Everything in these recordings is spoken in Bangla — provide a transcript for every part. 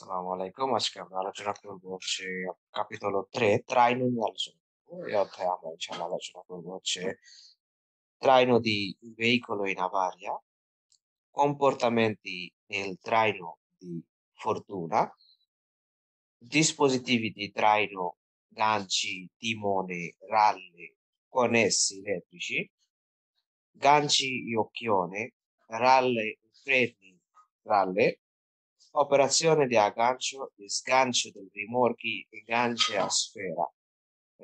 আসসালামু আলাইকুম আজকে আমরা আলোচনা করব হচ্ছে ক্যাপিটল ত্রে ত্রাই নদী আলোচনা করবো এই অধ্যায়ে আমরা ইনশাল্লাহ আলোচনা করব হচ্ছে ত্রাই নদী veicolo in avaria comportamenti nel traino di fortuna dispositivi di traino ganci timone ralle connessi elettrici ganci e occhione ralle freni ralle operazione di aggancio, di sgancio dei rimorchi, enganche আর স্ফেরা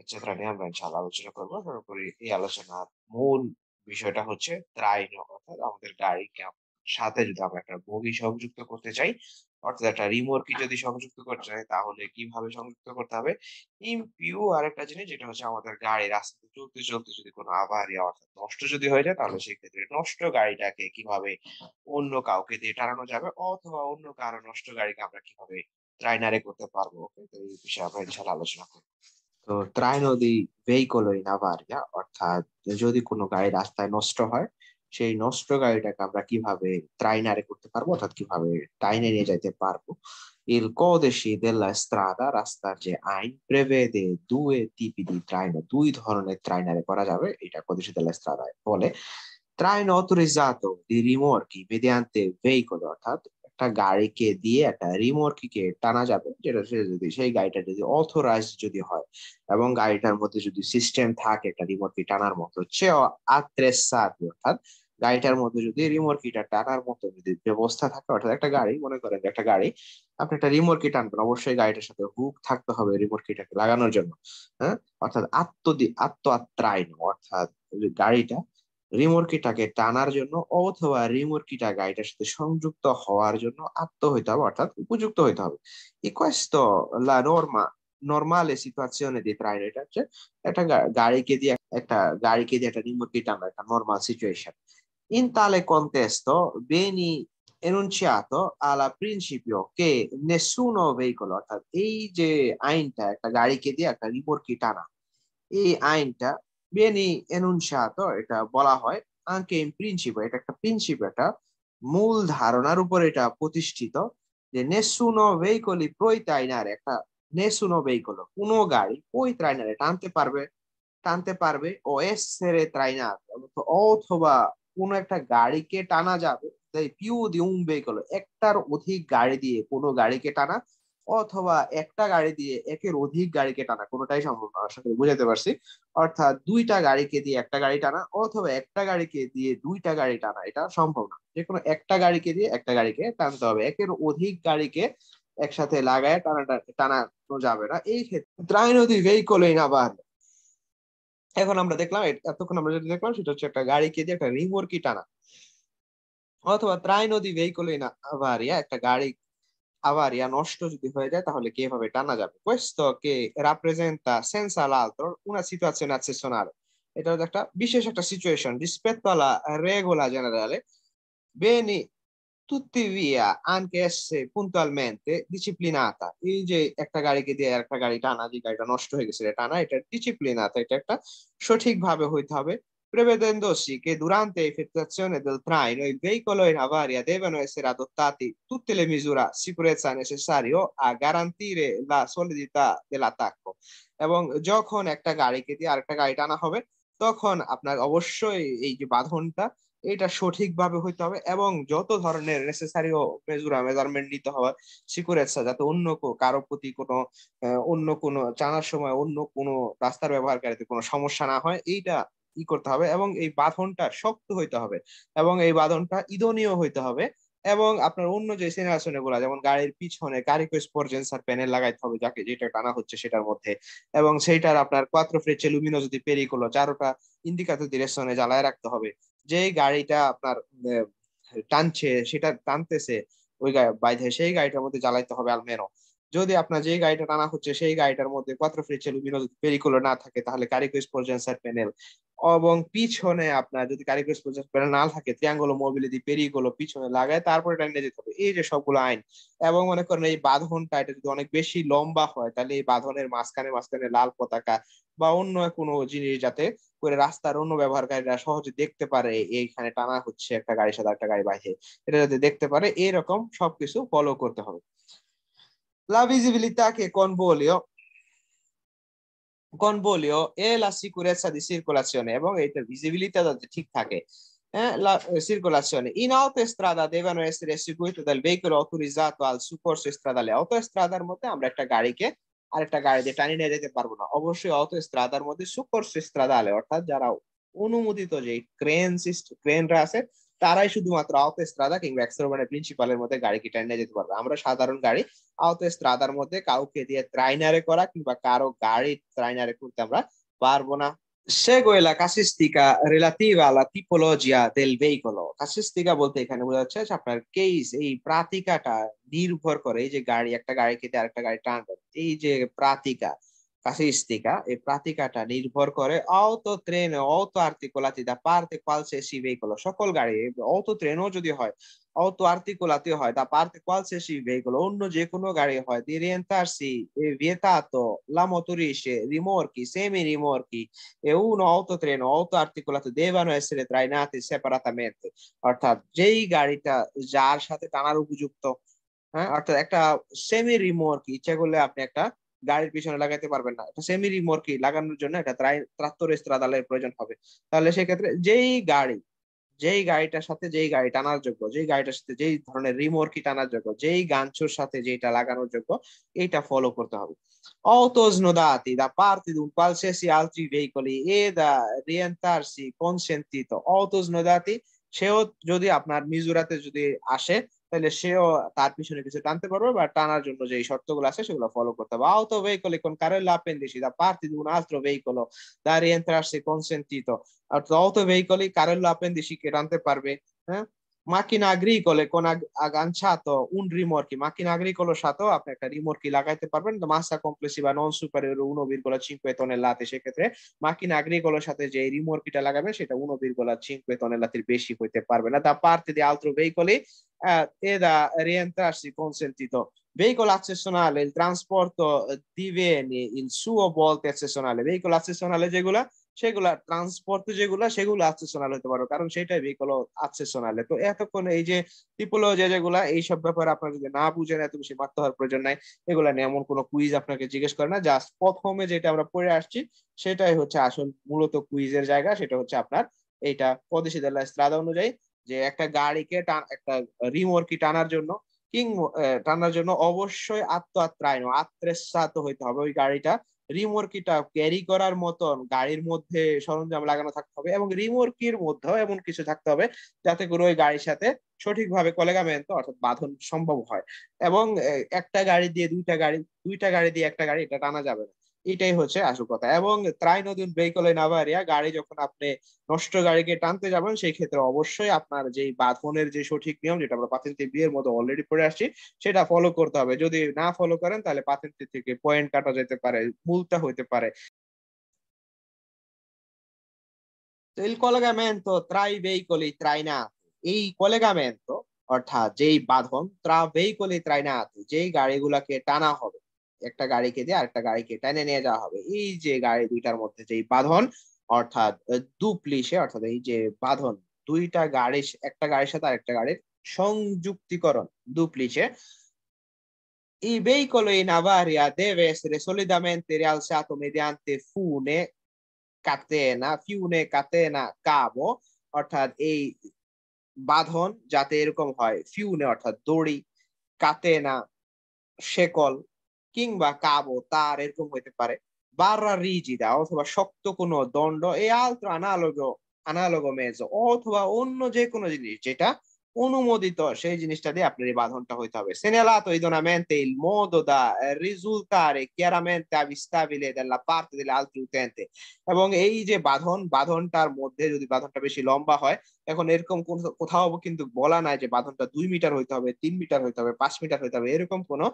এক্সেট্রা নিয়ে আমরা ইনশাআল্লাহ আলোচনা করবো সর্বোপরি এই আলোচনার মূল বিষয়টা হচ্ছে ত্রাইন অর্থাৎ আমাদের গাড়িকে সাথে যদি আমরা একটা বগি সংযুক্ত করতে চাই অর্থাৎ একটা রিমোটকে যদি সংযুক্ত করতে হয় তাহলে কিভাবে সংযুক্ত করতে হবে ইমপিউ আর একটা জিনিস যেটা হচ্ছে আমাদের গাড়ি রাস্তাতে চলতে চলতে যদি কোনো আবহাওয়া অর্থাৎ নষ্ট যদি হয়ে যায় তাহলে সেক্ষেত্রে নষ্ট গাড়িটাকে কিভাবে অন্য কাউকে দিয়ে টানানো যাবে অথবা অন্য কারো নষ্ট গাড়িকে আমরা কিভাবে ট্রাইনারে করতে পারবো তো এই বিষয়ে আমরা ইনশাল্লাহ আলোচনা করবো তো ত্রাই নদী ভেহিকল ইন আভারিয়া অর্থাৎ যদি কোনো গাড়ি রাস্তায় নষ্ট হয় সেই নষ্ট গাড়িটাকে আমরা কিভাবে ত্রাইনারে করতে পারবো অর্থাৎ কিভাবে টাইনে নিয়ে যাইতে পারবো il codice della strada রাস্তার যে আইন প্রেভেদে দুয়ে tipi di দুই ধরনের ট্রাইনারে করা যাবে এটা codice দেলা strada বলে ট্রাইন অথরিজাতো দি রিমোর্কি mediante veicolo অর্থাৎ একটা গাড়িকে দিয়ে একটা রিমোর্কিকে টানা যাবে যেটা সে যদি সেই গাড়িটা যদি অথোরাইজ যদি হয় এবং গাড়িটার মধ্যে যদি সিস্টেম থাকে একটা রিমোর্কি টানার মতো সে আত্রেসাত অর্থাৎ গাড়িটার মধ্যে যদি কিটার টানার মতো যদি ব্যবস্থা থাকে অর্থাৎ একটা গাড়ি মনে করেন একটা গাড়ি আপনি একটা রিমোর্কি টানবেন অবশ্যই গাড়িটার সাথে হুক থাকতে হবে রিমোর্কিটাকে লাগানোর জন্য হ্যাঁ অর্থাৎ আত্মদি আত্ম আত্মায়ন অর্থাৎ গাড়িটা কিটাকে টানার জন্য অথবা রিমোর্কিটা গাড়িটার সাথে সংযুক্ত হওয়ার জন্য আত্ম হইতে হবে অর্থাৎ উপযুক্ত হইতে হবে এই questo la norma normale situazione di train এটা হচ্ছে একটা গাড়িকে দিয়ে একটা গাড়িকে দিয়ে একটা রিমোর্কি টানা একটা normal situation In tale contesto viene enunciato al principio che nessuno veicolo, e এই যে আইনটা একটা গাড়িকে দিয়ে একটা viene enunciato এটা বলা হয় anche in principio, এটা একটা ecco, principio এটা মূল ধারণার উপর এটা প্রতিষ্ঠিত যে nessuno veicoli proitainare trainare ecco, nessuno veicolo কোনো গাড়ি puoi trainare tante পারবে টানতে পারবে ও essere trainato অথবা কোন একটা গাড়িকে টানা যাবে তাই পিউ দিউং ভেহিকল একটার অধিক গাড়ি দিয়ে কোনো গাড়িকে টানা অথবা একটা গাড়ি দিয়ে একের অধিক গাড়িকে টানা কোনোটাই সম্ভব না আশা করি বুঝাতে পারছি অর্থাৎ দুইটা গাড়িকে দিয়ে একটা গাড়ি টানা অথবা একটা গাড়িকে দিয়ে দুইটা গাড়ি টানা এটা সম্ভব না যে কোনো একটা গাড়িকে দিয়ে একটা গাড়িকে টানতে হবে একের অধিক গাড়িকে একসাথে লাগায় টানা টানানো যাবে না এই ক্ষেত্রে ত্রাইনদী ভেহিকল না আবার এখন আমরা দেখলাম এতক্ষণ আমরা যেটা দেখলাম সেটা হচ্ছে একটা গাড়িকে দিয়ে একটা কি টানা অথবা ত্রাই নদী ভেহিকল ইন আভারিয়া একটা গাড়ি ইয়া নষ্ট যদি হয়ে যায় তাহলে কিভাবে টানা যাবে questo che rappresenta senza l'altro una situazione eccezionale এটা একটা বিশেষ একটা সিচুয়েশন রিসপেক্ট alla regola generale tuttavia anche esse puntualmente disciplinata এই যে একটা গাড়িকে দিয়ে একটা গাড়ি টানা যে গাড়িটা নষ্ট হয়ে গেছে টানা এটা ডিসিপ্লিনাতা এটা একটা সঠিকভাবে হইতে হবে prevedendosi che durante l'effettuazione del traino il veicolo in avaria devono essere adottati tutte le misure di sicurezza necessarie a garantire la solidità dell'attacco এবং যখন একটা গাড়িকে দিয়ে আরেকটা গাড়ি টানা হবে তখন আপনার অবশ্যই এই যে বাঁধনটা এটা সঠিকভাবে হইতে হবে এবং যত ধরনের নেসেসারি মেজুরা মেজারমেন্ট নিতে হবে সিকুরেসা যাতে অন্য কারো প্রতি কোনো অন্য কোনো জানার সময় অন্য কোনো রাস্তার ব্যবহারকারীতে কোনো সমস্যা না হয় এইটা ই করতে হবে এবং এই বাঁধনটা শক্ত হইতে হবে এবং এই বাঁধনটা ইদনীয় হইতে হবে এবং আপনার অন্য যে সেনারাসনে গুলা যেমন গাড়ির পিছনে কারিকোস্পোর জেন্সার প্যানেল লাগাইতে হবে যাকে যেটা টানা হচ্ছে সেটার মধ্যে এবং সেইটার আপনার কোয়াত্রো ফ্রেচে লুমিনো যদি পেরিকোলো চারোটা ইন্ডিকাতো ডিরেকশনে জ্বালায় রাখতে হবে যে গাড়িটা আপনার টানছে সেটা টানতেছে ওই বাই সেই গাড়িটার মধ্যে জ্বালাইতে হবে আলমেরো যদি আপনার যে গাড়িটা টানা হচ্ছে সেই গাড়িটার মধ্যে কত লুমিনো পেরিকুলো না থাকে তাহলে কারিকো স্পোর্জেন্সার প্যানেল এবং পিছনে আপনার যদি কারিকুইস প্রজেন্সার প্যানেল না থাকে ত্রিয়াঙ্গুলো মোবিলিটি পেরিকুলো পিছনে লাগায় তারপরে টাইম নিয়ে যেতে হবে এই যে সবগুলো আইন এবং মনে করেন এই বাঁধনটা এটা যদি অনেক বেশি লম্বা হয় তাহলে এই বাঁধনের মাঝখানে মাঝখানে লাল পতাকা বা অন্য কোনো জিনিস যাতে করে রাস্তার অন্য ব্যবহারকারীরা সহজে দেখতে পারে এইখানে টানা হচ্ছে একটা গাড়ির সাথে একটা গাড়ি বাইরে এটা যাতে দেখতে পারে এরকম সবকিছু ফলো করতে হবে La visibilità che con Bolio con Bolio è la sicurezza di circolazione E voi এটা visibilità da tic tac. eh, la circolazione in autostrada devono essere seguite dal veicolo autorizzato al soccorso stradale autostradar মধ্যে আমরা একটা গাড়িকে আরেকটা গাড়ি tani টানি নিয়ে যেতে পারবো না অবশ্যই autostradaর মধ্যে soccorso stradale অর্থাৎ যারা অনুমোদিত যে ক্রেন ক্রেনরা আছে তারাই শুধুমাত্র আওতো স্ত্রাদা কিংবা এক্সরোভানের প্রিন্সিপালের মধ্যে গাড়ি কি নিয়ে যেতে পারবে আমরা সাধারণ গাড়ি আওতো স্ত্রাদার মধ্যে কাউকে দিয়ে ট্রাইনারে করা কিংবা কারো গাড়ি ট্রাইনারে করতে আমরা পারবো না সে গোয়েলা casistica relativa alla tipologia del veicolo. কাসিস্টিকা বলতে এখানে বোঝা যাচ্ছে আপনার কেস এই প্রাতিকাটা নির্ভর করে এই যে গাড়ি একটা গাড়ি কেটে আরেকটা গাড়ি টানবে এই যে প্রাতিকা fascistica e praticata নির্ভর করে অটো ট্রেন অটো আর্টিকোলাতি দা পার্তে কোয়ালসে veicolo vehicle gari auto train o jodi hoy auto আর্টিকোলাতি hoy da parte কোয়ালসে সি ভেহিকল অন্য যে কোনো গাড়ি হয় di rientarsi e vietato la motorisce rimorchi semi rimorchi e uno auto train auto articolato devono essere trainati separatamente অর্থাৎ gari ta jar sathe tanar upojukto হ্যাঁ অর্থাৎ একটা সেমি রিমোর্ক ইচ্ছা করলে আপনি একটা গাড়ির পিছনে লাগাতে পারবেন না এটা সেমি রিমর্কি লাগানোর জন্য এটা ত্রাত্তর ইস্ত্রাদালের প্রয়োজন হবে তাহলে সেক্ষেত্রে যেই গাড়ি যেই গাড়িটার সাথে যেই গাড়ি টানার যোগ্য যেই গাড়িটার সাথে যেই ধরনের রিমর্কি টানার যোগ্য যেই গাঞ্চোর সাথে যেটা লাগানোর যোগ্য এইটা ফলো করতে হবে autosno dati দা parte di un qualsiasi altri veicoli e da rientrarsi consentito autosno সেও যদি আপনার মিজোরাতে যদি আসে তাহলে সেও তার পিছনে কিছু টানতে পারবে বা টানার জন্য যে গুলো আছে সেগুলো ফলো করতে হবে আহত ভেহিকল এখন কারো লাপেন্দিসি দা পার্টি দুন আস্ত্র ভেহিকল দা রিএন্ট্রার সে কনসেন্টিত আহত ভেহিকলই কারো লাপেন্দিসি কে টানতে পারবে হ্যাঁ macchina agricola con ag- agganciato un rimorchio, macchina agricolo সাথেও আপনি একটা রিমোর্কি লাগাইতে massa complessiva non superiore a 1,5 tonnellate, টনেলাতে সেক্ষেত্রে macchina agricoloর সাথে যে রিমোর্কিটা লাগাবেন সেটা 1,5 tonnellate বেশি হইতে পারবে না da parte di altri veicoli eh, è da rientrarsi consentito veicolo accessionale il trasporto di il suo volte accessionale veicolo accessionale যেগুলা সেগুলা ট্রান্সপোর্ট যেগুলা সেগুলো আচ্ছেসোনাল হতে পারো কারণ সেটাই ভেহিকল আচ্ছেসোনালে তো এতক্ষণ এই যে টিপোলজি যেগুলা এইসব ব্যাপারে আপনারা যদি না বুঝেন এত বেশি মারতে হওয়ার প্রয়োজন নাই এগুলা নিয়ে এমন কোনো কুইজ আপনাকে জিজ্ঞেস করে না জাস্ট প্রথমে যেটা আমরা পড়ে আসছি সেটাই হচ্ছে আসল মূলত কুইজের জায়গা সেটা হচ্ছে আপনার এইটা পদেশি দেলা স্ত্রাদা অনুযায়ী যে একটা গাড়িকে একটা রিমোরকি টানার জন্য কিং টানার জন্য অবশ্যই আত্ম আত্রায়ন আত্রেসাত হইতে হবে ওই গাড়িটা রিমোর্কিটা ক্যারি করার মতন গাড়ির মধ্যে সরঞ্জাম লাগানো থাকতে হবে এবং রিমোর্কির মধ্যেও এমন কিছু থাকতে হবে যাতে করে ওই গাড়ির সাথে সঠিকভাবে কলেগামেন্ট অর্থাৎ বাঁধন সম্ভব হয় এবং একটা গাড়ি দিয়ে দুইটা গাড়ি দুইটা গাড়ি দিয়ে একটা গাড়ি এটা টানা যাবে না এটাই হচ্ছে আসল কথা এবং ত্রাই নদীন বেকলে নাভারিয়া গাড়ি যখন আপনি নষ্ট গাড়িকে টানতে যাবেন সেই ক্ষেত্রে অবশ্যই আপনার যেই বাঁধনের যে সঠিক নিয়ম যেটা আমরা পাথেন্টি বিয়ের মতো অলরেডি পড়ে আসছি সেটা ফলো করতে হবে যদি না ফলো করেন তাহলে পাথেন্টি থেকে পয়েন্ট কাটা যেতে পারে মূলটা হইতে পারে তো ত্রাই trae ত্রাই না এই তো অর্থাৎ যেই বাঁধন ত্রা ভেহিকলে ত্রাইনাত যেই গাড়িগুলাকে টানা হবে একটা গাড়িকে দিয়ে আরেকটা গাড়িকে টেনে নিয়ে যাওয়া হবে এই যে গাড়ি দুইটার মধ্যে যে বাঁধন অর্থাৎ দু প্লিশে অর্থাৎ এই যে বাঁধন দুইটা গাড়ি একটা গাড়ির সাথে আরেকটা গাড়ির সংযুক্তিকরণ দু প্লিশে I veicolo in avaria deve essere solidamente rialzato mediante fune catena, কাতে catena cavo, অর্থাৎ এই বাঁধন যাতে এরকম হয় ফিউনে অর্থাৎ দড়ি না শেকল কিংবা কাবো তার এরকম হইতে পারে বারা রিজিদা অথবা শক্ত কোনো দণ্ড এ আলত্র আনালগ আনালগ মেজ অথবা অন্য যে কোনো জিনিস যেটা অনুমোদিত সেই জিনিসটা দিয়ে আপনার এই বাঁধনটা হইতে হবে সেনেলাতো idonamente il modo da risultare chiaramente avvistabile dalla parte delle altre utente এবং এই যে বাঁধন বাঁধনটার মধ্যে যদি বাঁধনটা বেশি লম্বা হয় এখন এরকম কোন কোথাও কিন্তু বলা নাই যে বাঁধনটা দুই মিটার হইতে হবে তিন মিটার হইতে হবে পাঁচ মিটার হইতে হবে এরকম কোনো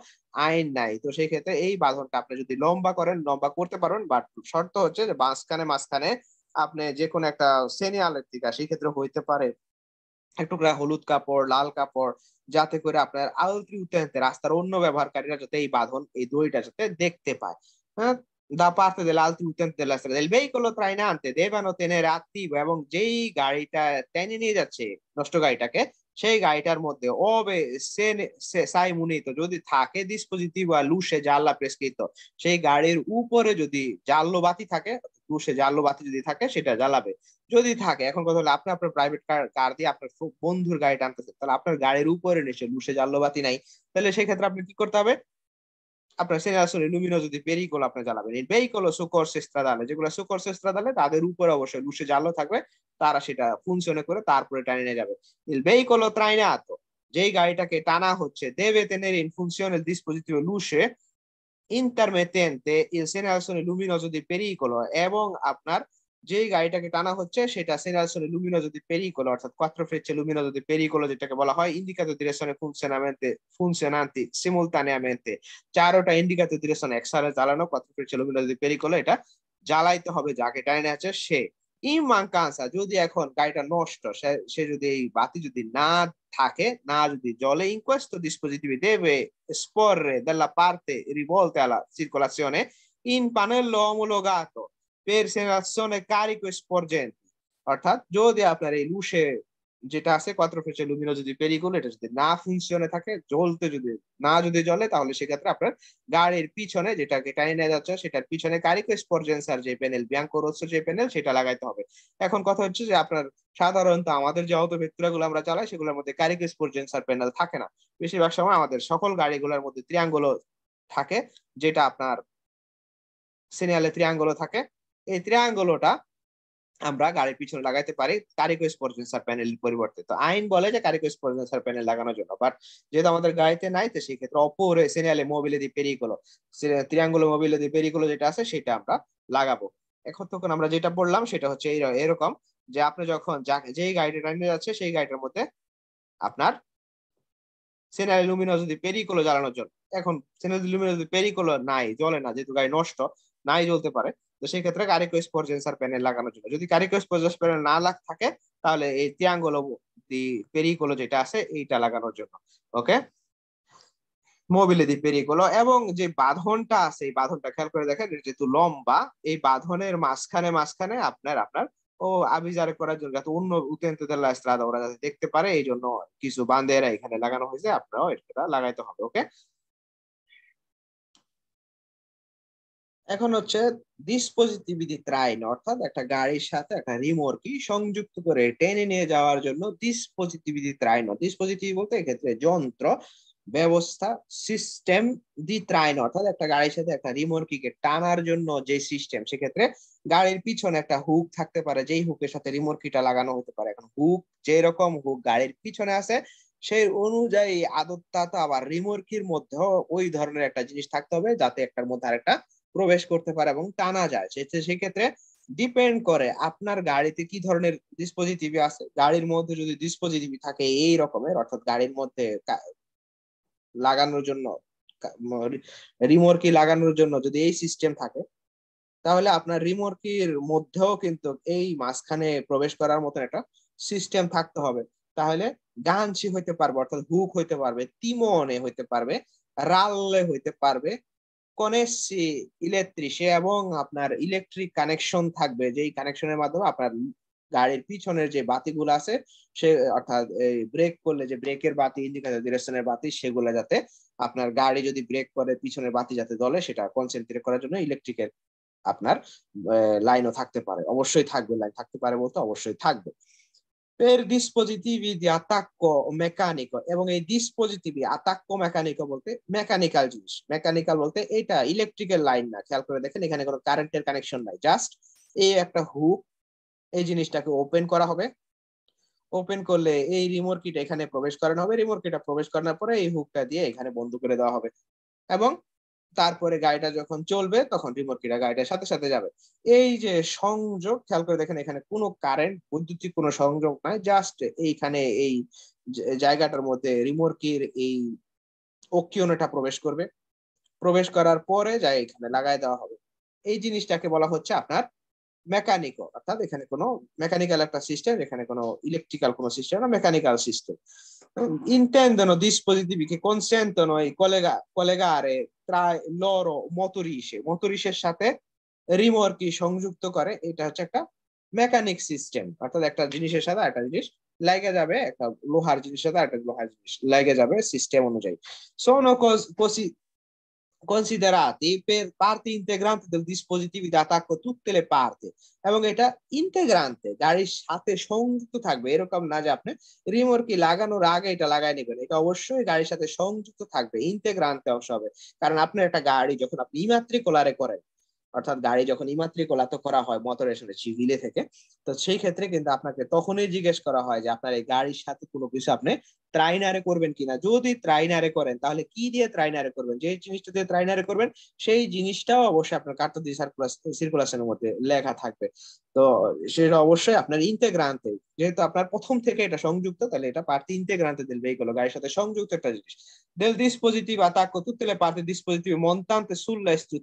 আইন নাই তো সেই ক্ষেত্রে এই বাঁধনটা আপনি যদি লম্বা করেন লম্বা করতে পারেন বাট শর্ত হচ্ছে যে মাঝখানে মাঝখানে আপনি যে কোনো একটা সেনিয়ালের দিকে সেই ক্ষেত্রে হইতে পারে এক হলুদ কাপড় লাল কাপড় যাতে করে আপনার আলত্রি উত্তেজতে রাস্তার অন্য ব্যবহারকারীরা যাতে এই বাঁধন এই দড়িটা যাতে দেখতে পায় হ্যাঁ da parte dell'altro utente della strada del veicolo trainante devono tenere attivo এবং যেই গাড়িটা টেনে নিয়ে যাচ্ছে নষ্ট গাড়িটাকে সেই গাড়িটার মধ্যে অবে সাইমুনিত যদি থাকে ডিসপোজিটিভ বা লুসে জাল্লা প্রেসকৃত সেই গাড়ির উপরে যদি জাল্লো বাতি থাকে পুষে জ্বালো বাতি যদি থাকে সেটা জ্বালাবে যদি থাকে এখন কথা হলো আপনি আপনার প্রাইভেট কার কার দিয়ে আপনার বন্ধুর গাড়ি টানতেছেন তাহলে আপনার গাড়ির উপরে নিচে লুসে জ্বালো বাতি নাই তাহলে সেক্ষেত্রে আপনি কি করতে হবে আপনার সেনাসনে লুমিনো যদি পেরিকল আপনি জ্বালাবেন এই বেইকল সুকর সেস্ত্রাদালে যেগুলো সুকর দালে তাদের উপরে অবশ্যই লুসে জ্বালো থাকবে তারা সেটা ফুনশনে করে তারপরে টানে নিয়ে যাবে ইল বেইকল ত্রাইনা আতো যেই গাড়িটাকে টানা হচ্ছে দেবে তেনের ইনফুনশিয়ন ডিসপোজিটিভ লুসে ইন্টারমিটেন্টে সেনালসনের লুমিনো যদি পেরিকলো এবং আপনার যেই গাড়িটাকে টানা হচ্ছে সেটা সেনালসনে লুমিনো যদি পেরিকলো অর্থাৎ কোয়াত্রো ফ্রেচে লুমিনো যদি পেরিকলো যেটাকে বলা হয় ইন্ডিকাতো ডিরেকশনে ফুনসেনামেন্তে ফুনসেনান্তি সিমুলটানিয়ামেন্টে চারোটা ইন্ডিকাতো ডিরেকশন একসাথে জ্বালানো কোয়াত্রো ফ্রেচে লুমিনো যদি পেরিকলো এটা জ্বালাইতে হবে যাকে টানে আছে সে in mancanza যদি এখন গাড়িটা নষ্ট সে যদি এই বাতি যদি না থাকে না যদি জলে in questo dispositivo deve esporre dalla parte rivolta alla circolazione in pannello omologato per segnalazione carico e sporgente অর্থাৎ যদি আপনার এই লুসে যেটা আছে কোয়াত্রোফেসে লুমিনো যদি পেরিকুল এটা যদি না ফুনশনে থাকে জ্বলতে যদি না যদি জ্বলে তাহলে সেক্ষেত্রে আপনার গাড়ির পিছনে যেটাকে টাইনে যাচ্ছে সেটার পিছনে কারিকো পর্যেন্সার যে প্যানেল ব্যাংক রোসের যে প্যানেল সেটা লাগাইতে হবে এখন কথা হচ্ছে যে আপনার সাধারণত আমাদের যে অটো ভেক্টরাগুলো আমরা চালাই সেগুলোর মধ্যে কারিকো পর্যেন্সার প্যানেল থাকে না বেশিরভাগ সময় আমাদের সকল গাড়িগুলোর মধ্যে ত্রিয়াঙ্গুলো থাকে যেটা আপনার সিনিয়ালে ত্রিয়াঙ্গুলো থাকে এই ত্রিয়াঙ্গুলোটা আমরা গাড়ির পিছনে লাগাইতে পারি কারিকুইস পর্যেন্সার প্যানেল পরিবর্তে তো আইন বলে যে কারিকুইস পর্যেন্সার প্যানেল লাগানোর জন্য বাট যেহেতু আমাদের গাড়িতে নাই তো সেই ক্ষেত্রে অপরে সিনিয়ালে মোবিলে পেরিয়ে গেলো ত্রিয়াঙ্গুলো মোবিলে পেরিয়ে গেলো যেটা আছে সেটা আমরা লাগাবো এখন তখন আমরা যেটা বললাম সেটা হচ্ছে এরকম যে আপনি যখন যেই গাড়িটা টানিয়ে যাচ্ছে সেই গাড়িটার মধ্যে আপনার সেনারি লুমিনো যদি গেলো জ্বালানোর জন্য এখন সেনারি লুমিনো যদি গেলো নাই জ্বলে না যেহেতু গাড়ি নষ্ট নাই জ্বলতে পারে তো সেই ক্ষেত্রে কারিকোয়েস পর্জেন্সার প্যানেল লাগানোর জন্য যদি কারিকো পর্জেন্স প্যানেল না লাগ থাকে তাহলে এই তিয়াঙ্গলো দি পেরিকোলো যেটা আছে এইটা লাগানোর জন্য ওকে মোবিলে দি পেরিকোলো এবং যে বাঁধনটা আছে এই বাঁধনটা খেয়াল করে দেখেন যেহেতু লম্বা এই বাঁধনের মাঝখানে মাঝখানে আপনার আপনার ও আবিজার করার জন্য যাতে অন্য উতেন্তেদের লাস্ট্রাদা ওরা যাতে দেখতে পারে এই জন্য কিছু বান্ধেরা এখানে লাগানো হয়েছে আপনারাও এটা লাগাইতে হবে ওকে এখন হচ্ছে ডিসপোজিটিভ ট্রাইন ত্রাইন অর্থাৎ একটা গাড়ির সাথে একটা রিমোটকে সংযুক্ত করে টেনে নিয়ে যাওয়ার জন্য ডিসপোজিটিভ ট্রাইন ত্রাইন ডিসপোজিটিভ বলতে এক্ষেত্রে যন্ত্র ব্যবস্থা সিস্টেম দি ত্রাইন অর্থাৎ একটা গাড়ির সাথে একটা রিমোটকিকে টানার জন্য যে সিস্টেম সেক্ষেত্রে গাড়ির পিছনে একটা হুক থাকতে পারে যেই হুকের সাথে রিমোটকিটা লাগানো হতে পারে এখন হুক যেরকম হুক গাড়ির পিছনে আছে সেই অনুযায়ী আদত্তা তো আবার রিমোটকির মধ্যেও ওই ধরনের একটা জিনিস থাকতে হবে যাতে একটার মধ্যে আর একটা প্রবেশ করতে পারে এবং টানা যায় সেক্ষেত্রে ডিপেন্ড করে আপনার গাড়িতে কি ধরনের ডিসপোজিটিভ আছে গাড়ির মধ্যে যদি ডিসপোজিটিভ থাকে এই রকমের অর্থাৎ গাড়ির মধ্যে লাগানোর জন্য রিমোরকি লাগানোর জন্য যদি এই সিস্টেম থাকে তাহলে আপনার রিমোরকির মধ্যেও কিন্তু এই মাঝখানে প্রবেশ করার মতন একটা সিস্টেম থাকতে হবে তাহলে গানছি হইতে পারবে অর্থাৎ হুক হইতে পারবে তিমনে হইতে পারবে রাল্লে হইতে পারবে কনেসি ইলেকট্রিসে এবং আপনার ইলেকট্রিক কানেকশন থাকবে যেই কানেকশনের মাধ্যমে আপনার গাড়ির পিছনের যে বাতিগুলো আছে সে অর্থাৎ এই ব্রেক করলে যে ব্রেকের বাতি ইন্ডিকেটর ডিরেকশনের বাতি সেগুলো যাতে আপনার গাড়ি যদি ব্রেক করে পিছনের বাতি যাতে দলে সেটা কনসেন্ট্রেট করার জন্য ইলেকট্রিকের আপনার লাইনও থাকতে পারে অবশ্যই থাকবে লাইন থাকতে পারে বলতে অবশ্যই থাকবে per dispositivi di attacco meccanico এবং এই ডিসপোজিটিভি আতাক্কো মেকানিকো বলতে মেকানিক্যাল জিনিস মেকানিক্যাল বলতে এটা ইলেকট্রিক্যাল লাইন না খেয়াল করে দেখেন এখানে কোনো কারেন্টের কানেকশন নাই জাস্ট এই একটা হুক এই জিনিসটাকে ওপেন করা হবে ওপেন করলে এই রিমোট কিটা এখানে প্রবেশ করানো হবে রিমোট কিটা প্রবেশ করানোর পরে এই হুকটা দিয়ে এখানে বন্ধ করে দেওয়া হবে এবং তারপরে গাড়িটা যখন চলবে তখন রিমোট কিটা গাড়িটার সাথে সাথে যাবে এই যে সংযোগ খেয়াল করে দেখেন এখানে কোনো কারেন্ট বৈদ্যুতিক কোনো সংযোগ নাই জাস্ট এইখানে এই জায়গাটার মধ্যে রিমোট কির এই অক্ষিয়নটা প্রবেশ করবে প্রবেশ করার পরে যা এখানে লাগাই দেওয়া হবে এই জিনিসটাকে বলা হচ্ছে আপনার মেকানিকও অর্থাৎ এখানে কোনো মেকানিক্যাল একটা সিস্টেম এখানে কোনো ইলেকট্রিক্যাল কোনো সিস্টেম না mechanical system intendono dispositivi che consentono di collega- collegare tra loro motorisce motorisের সাথে রিমোর্কি সংযুক্ত করে এটা হচ্ছে একটা মেকানিক সিস্টেম অর্থাৎ একটা জিনিসের সাথে একটা জিনিস লাগে যাবে একটা লোহার জিনিসের সাথে একটা লোহার জিনিস লাগে যাবে সিস্টেম অনুযায়ী sono cos- considerati per parte integrante del dispositivo di attacco tutte le parti এবং এটা ইন্টেগ্রান্তে গাড়ির সাথে সংযুক্ত থাকবে এরকম না যে আপনি রিমোটকি লাগানোর আগে এটা লাগাই নেবেন এটা অবশ্যই গাড়ির সাথে সংযুক্ত থাকবে ইন্টেগ্রান্তে অংশ হবে কারণ আপনার একটা গাড়ি যখন আপনি ইমাত্রিকোলারে করেন অর্থাৎ গাড়ি যখন ইমাত্রিকোলাত করা হয় মোটরের সাথে সিভিলে থেকে তো সেই ক্ষেত্রে কিন্তু আপনাকে তখনই জিজ্ঞেস করা হয় যে আপনার এই গাড়ির সাথে কোনো কিছু আপনি ত্রাইনারে করবেন কিনা যদি ত্রাইনারে করেন তাহলে কি দিয়ে ত্রাইনারে করবেন যে জিনিসটা দিয়ে ত্রাইনারে করবেন সেই জিনিসটাও অবশ্যই আপনার কার্টোদি সার্কুলেশনের মধ্যে লেখা থাকবে তো সেটা অবশ্যই আপনার ইন্টেগ্রান্তে যেহেতু আপনার প্রথম থেকে এটা সংযুক্ত তাহলে এটা পার্টি ইন্টেগ্রান্তে দিল ভেহিকল গাড়ির সাথে সংযুক্ত একটা জিনিস del dispositivo attacco tutte le parti del dispositivo montante sulla সুল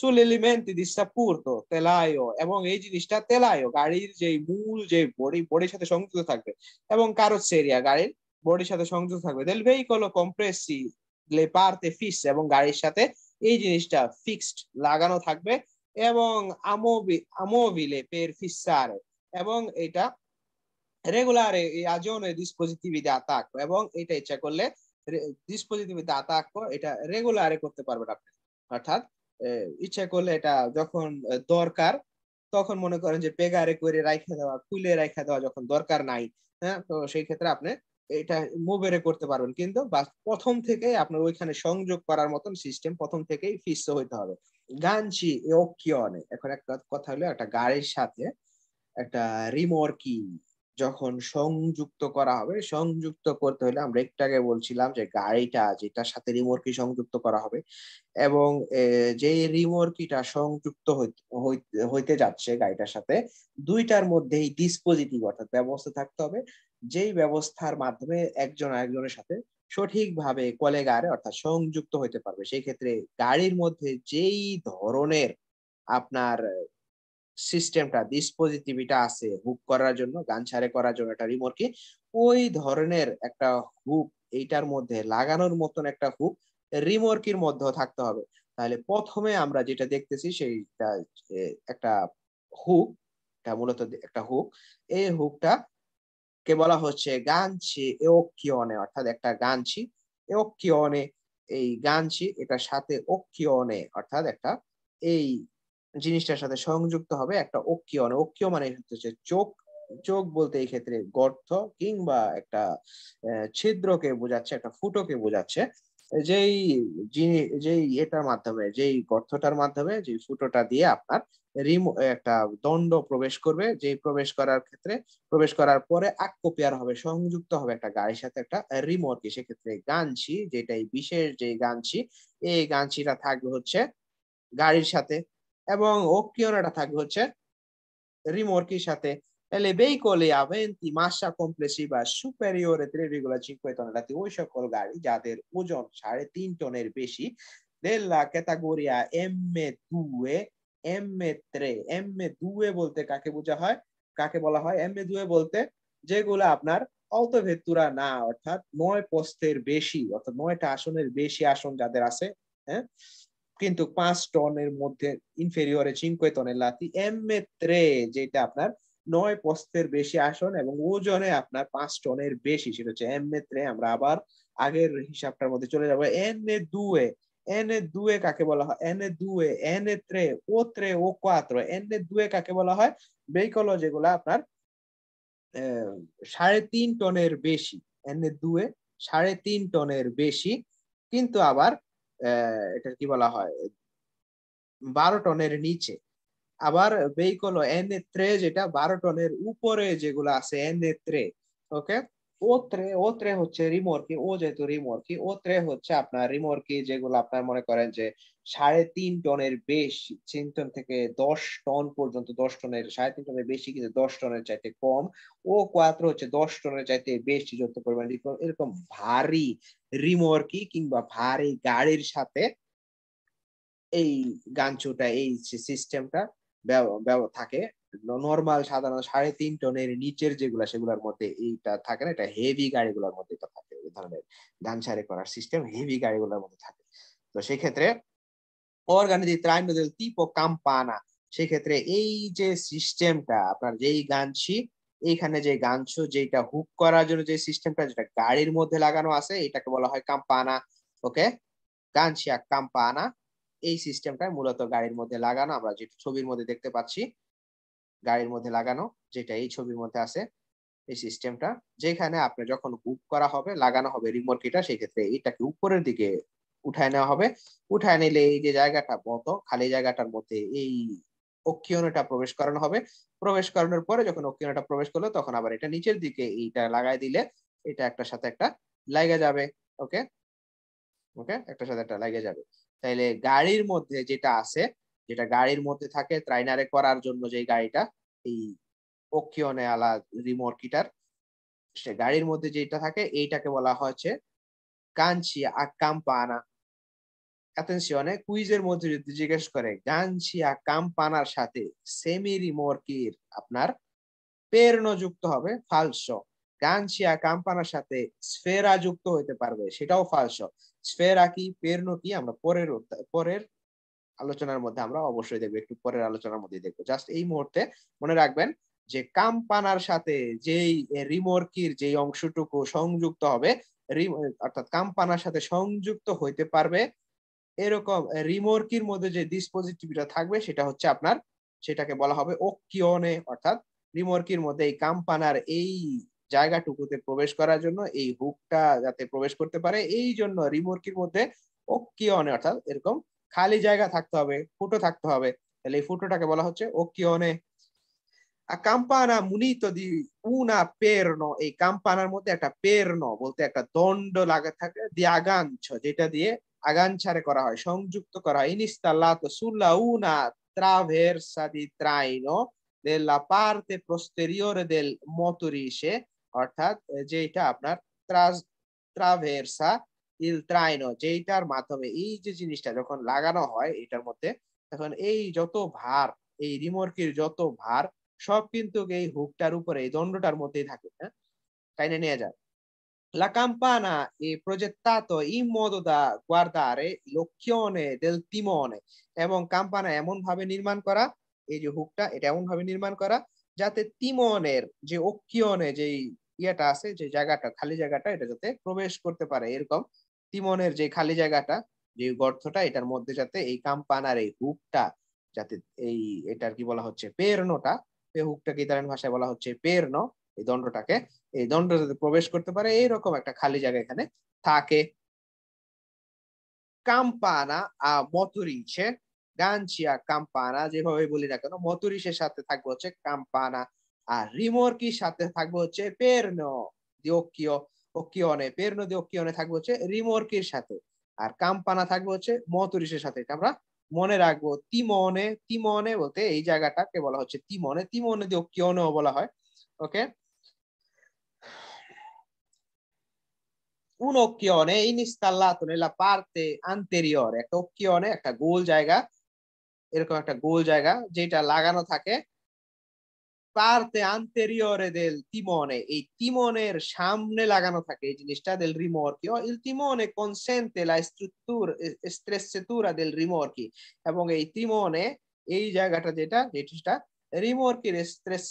sull'elementi di সাপোর্ট তেলায়ও এবং এই জিনিসটা তেলায়ও গাড়ির যে মূল যে বডি বডির সাথে সংযুক্ত থাকবে এবং সেরিয়া গাড়ির বডির সাথে সংযোগ থাকবে দেল ভেহিকল কম্প্রেসি লে পারতে ফিক্স এবং গাড়ির সাথে এই জিনিসটা ফিক্সড লাগানো থাকবে এবং আমোবি আমোবিলে পের ফিসারে এবং এটা রেগুলারে আজনে ডিসপজিটিভি দা তাকো এবং এটা ইচ্ছা করলে ডিসপজিটিভি দা আঁকবো এটা রেগুলারে করতে পারবেন আপনি অর্থাৎ ইচ্ছা করলে এটা যখন দরকার তখন মনে করেন যে পেগারে করে রাইখা দেওয়া খুলে রাইখা দেওয়া যখন দরকার নাই হ্যাঁ তো সেই ক্ষেত্রে আপনি এটা মোবেরে করতে পারবেন কিন্তু প্রথম থেকেই আপনার ওইখানে সংযোগ করার মতন সিস্টেম প্রথম থেকেই ফিক্স হইতে হবে গানছি অনে এখন একটা কথা হলো একটা গাড়ির সাথে একটা রিমোর কি যখন সংযুক্ত করা হবে সংযুক্ত করতে হলে আমরা একটু আগে বলছিলাম যে গাড়িটা যেটার সাথে রিমোরকি সংযুক্ত করা হবে এবং যে রিমোরকিটা সংযুক্ত হইতে যাচ্ছে গাড়িটার সাথে দুইটার মধ্যেই ডিসপোজিটিভ অর্থাৎ ব্যবস্থা থাকতে হবে যেই ব্যবস্থার মাধ্যমে একজন আরেকজনের সাথে সঠিকভাবে কলেগারে অর্থাৎ সংযুক্ত হইতে পারবে সেই ক্ষেত্রে গাড়ির মধ্যে যেই ধরনের আপনার সিস্টেমটা ডিসপজিটিভিটা আছে হুক করার জন্য গান ছাড়ে করার জন্য একটা রিমোটকে ওই ধরনের একটা হুক এইটার মধ্যে লাগানোর মতন একটা হুক রিমোর্কির মধ্যে থাকতে হবে তাহলে প্রথমে আমরা যেটা দেখতেছি সেইটা একটা হুক মূলত একটা হুক এই হুকটা কে বলা হচ্ছে গানছি অক্ষিয়নে অর্থাৎ একটা গানছি অক্ষিয়নে এই গানছি এটার সাথে অক্ষিয়নে অর্থাৎ একটা এই জিনিসটার সাথে সংযুক্ত হবে একটা অক্ষিয়নে অক্ষিয় মানে হচ্ছে চোখ চোখ বলতে এই ক্ষেত্রে গর্থ কিংবা একটা ছিদ্রকে বোঝাচ্ছে একটা ফুটোকে বোঝাচ্ছে যেই যিনি যেই এটার মাধ্যমে যেই গর্থটার মাধ্যমে যে ফুটোটা দিয়ে আপনার একটা দণ্ড প্রবেশ করবে যে প্রবেশ করার ক্ষেত্রে প্রবেশ করার পরে কপিয়ার হবে সংযুক্ত হবে একটা গায়ের সাথে একটা রিমোটকে সেক্ষেত্রে গানছি যেটাই বিশেষ যে গানছি এই গানছিটা থাকবে হচ্ছে গাড়ির সাথে এবং ওকিওনাটা থাকবে হচ্ছে রিমোর্কির সাথে le veicoli a 20 massa complessiva superiore 3,5 ওই সকল গাড়ি যাদের ওজন সাড়ে তিন টনের বেশি এ categoria এ এম এ ত্রে এম এ দুয়ে বলতে কাকে বোঝা হয় কাকে বলা হয় এম এ দুয়ে বলতে যেগুলো আপনার অতভেতুরা না অর্থাৎ নয় পোস্টের বেশি অর্থাৎ নয়টা আসনের বেশি আসন যাদের আছে হ্যাঁ কিন্তু পাঁচ টনের মধ্যে ইনফেরিয়রে চিনকোয় টনের লাতি এম এ ত্রে যেটা আপনার নয় পোস্টের বেশি আসন এবং ওজনে আপনার পাঁচ টনের বেশি সেটা হচ্ছে এম এ ত্রে আমরা আবার আগের হিসাবটার মধ্যে চলে যাবো এন এ দুয়ে দুয়ে কাকে বলা হয় দুয়ে ত্রে ও ত্রে ও O3 O4 দুয়ে কাকে বলা হয় ভেহিকল যেগুলো আপনার সাড়ে তিন টনের বেশি এনে দুয়ে সাড়ে তিন টনের বেশি কিন্তু আবার এটা কি বলা হয় বারো টনের নিচে আবার ভেহিকল এনে ত্রে যেটা বারো টনের উপরে যেগুলো আছে এনে ত্রে ওকে ওত্রে ওত্রে ও ত্রে হচ্ছে রিমোর্কি ও যেহেতু রিমোর্কি ও ত্রে হচ্ছে আপনার রিমোর্কি যেগুলো আপনার মনে করেন যে সাড়ে তিন টনের বেশ তিন টন থেকে দশ টন পর্যন্ত দশ টনের সাড়ে তিন টনের বেশি কিন্তু দশ টনের চাইতে কম ও কোয়াত্র হচ্ছে দশ টনের চাইতে বেশি যত পরিমাণ এরকম ভারী রিমোর্কি কিংবা ভারী গাড়ির সাথে এই গাঞ্চুটা এই সিস্টেমটা থাকে নর্মাল সাধারণ সাড়ে তিন টনের নিচের যেগুলা সেগুলোর মধ্যে এইটা থাকে না এটা হেভি গাড়িগুলোর মধ্যে এটা থাকে এই ধরনের ধান সারে করার সিস্টেম হেভি গাড়িগুলোর মধ্যে থাকে তো সেক্ষেত্রে অর্গানে যে ত্রাইন তিপ ও সেক্ষেত্রে এই যে সিস্টেমটা আপনার যেই গাঞ্ছি এইখানে যে গাঞ্ছ যেটা হুক করার জন্য যে সিস্টেমটা যেটা গাড়ির মধ্যে লাগানো আছে এটাকে বলা হয় কাম্পানা ওকে গানছিয়া কাম্পানা এই সিস্টেমটা মূলত গাড়ির মধ্যে লাগানো আমরা যেটা ছবির মধ্যে দেখতে পাচ্ছি গাড়ির মধ্যে লাগানো যেটা এই ছবির মধ্যে আছে এই সিস্টেমটা যেখানে আপনি যখন বুক করা হবে লাগানো হবে রিমোট কিটা সেই ক্ষেত্রে এটাকে উপরের দিকে উঠায় নেওয়া হবে উঠায় নিলে এই যে জায়গাটা বন্ধ খালি জায়গাটার মধ্যে এই অক্ষিয়নটা প্রবেশ করানো হবে প্রবেশ করানোর পরে যখন অক্ষিয়নটা প্রবেশ করলো তখন আবার এটা নিচের দিকে এইটা লাগাই দিলে এটা একটা সাথে একটা লাগে যাবে ওকে ওকে একটা সাথে একটা লাগে যাবে তাইলে গাড়ির মধ্যে যেটা আছে যেটা গাড়ির মধ্যে থাকে ট্রাইনারে করার জন্য যে গাড়িটা এই অক্ষিয়নে আলা রিমর্কিটার সে গাড়ির মধ্যে যেটা থাকে এইটাকে বলা হয়েছে কাঞ্চি আকাম পানা অ্যাটেনশনে কুইজের মধ্যে যদি জিজ্ঞেস করে গানছিয়া কাম্পানার সাথে সেমি রিমোর্কির আপনার পেরনো যুক্ত হবে ফালস গানছিয়া কাম্পানার সাথে স্ফেরা যুক্ত হইতে পারবে সেটাও ফালস স্ফেরা কি পেরনো কি আমরা পরের পরের আলোচনার মধ্যে আমরা অবশ্যই দেখবো একটু পরের আলোচনার মধ্যে দেখবো জাস্ট এই মুহূর্তে মনে রাখবেন যে কাম্পানার সাথে যেই রিমোর্কির যেই অংশটুকু সংযুক্ত হবে অর্থাৎ কাম্পানার সাথে সংযুক্ত হইতে পারবে এরকম রিমোর্কির মধ্যে যে ডিসপোজিটিভটা থাকবে সেটা হচ্ছে আপনার সেটাকে বলা হবে অক্কিয়নে অর্থাৎ রিমোর্কির মধ্যে এই কাম্পানার এই জায়গাটুকুতে প্রবেশ করার জন্য এই হুকটা যাতে প্রবেশ করতে পারে এই জন্য রিমোর্কির মধ্যে ওকিয়নে অর্থাৎ এরকম খালি জায়গা থাকতে হবে ফুটো থাকতে হবে তাহলে এই ফুটোটাকে বলা হচ্ছে ওকিওনে আর কাম্পানা তো দি উনা পেরন এই কাম্পানার মধ্যে একটা পেরন বলতে একটা দণ্ড লাগা থাকে দিয়ে আগাঞ্ছ যেটা দিয়ে আগাঞ্ছারে করা হয় সংযুক্ত করা হয় তো সুল্লা উনা ট্রাভেরসা দি ত্রাইনো della parte posteriore del motorisce অর্থাৎ যেটা আপনার ট্রাভেরসা ইলত্রাইনো যেইটার মাধ্যমে এই যে জিনিসটা যখন লাগানো হয় এটার মধ্যে তখন এই যত ভার এই রিমোর্কির যত ভার সব কিন্তু এই হুকটার উপরে এই দণ্ডটার মধ্যেই থাকে হ্যাঁ টাইনে নিয়ে যায় La campana è progettato in modo da guardare l'occhione del timone এবং কাম্পানা এমন ভাবে নির্মাণ করা এই যে হুকটা এটা এমন ভাবে নির্মাণ করা যাতে তিমনের যে অক্ষিয়নে যে ইয়েটা আছে যে জায়গাটা খালি জায়গাটা এটা যাতে প্রবেশ করতে পারে এরকম তিমনের যে খালি জায়গাটা যে গর্তটা এটার মধ্যে যাতে এই কাম্পান আর এই হুকটা যাতে এই এটার কি বলা হচ্ছে পেরনোটা হুকটাকে ইতালিয়ান ভাষায় বলা হচ্ছে পেরন এই দণ্ডটাকে এই দণ্ড যাতে প্রবেশ করতে পারে এইরকম একটা খালি জায়গা এখানে থাকে কাম্পানা আ মতুরিছে গানচিয়া কাম্পানা যেভাবে বলি না কেন মতুরিসের সাথে থাকবে হচ্ছে কাম্পানা আর রিমোর কি সাথে থাকবে হচ্ছে পেরন দিওকিও অকিয়নে পের নদী অকিয়নে থাকবে হচ্ছে রিমর্কের সাথে আর কাম্পানা থাকবে হচ্ছে মতরিসের সাথে এটা আমরা মনে রাখবো তিমনে তিমনে বলতে এই জায়গাটাকে বলা হচ্ছে তিমনে তিমনে দিয়ে অকিয়নেও বলা হয় ওকে un occhione è installato nella parte anteriore একটা occhione একটা গোল জায়গা এরকম একটা গোল জায়গা যেটা লাগানো থাকে parte anteriore del timone e il timoner সামনে লাগানো থাকে এই জিনিসটা del rimorchio il timone consente la struttura stressatura del rimorchio এবং এই timone এই জায়গাটা যেটা যেটা রিমোর্কের স্ট্রেস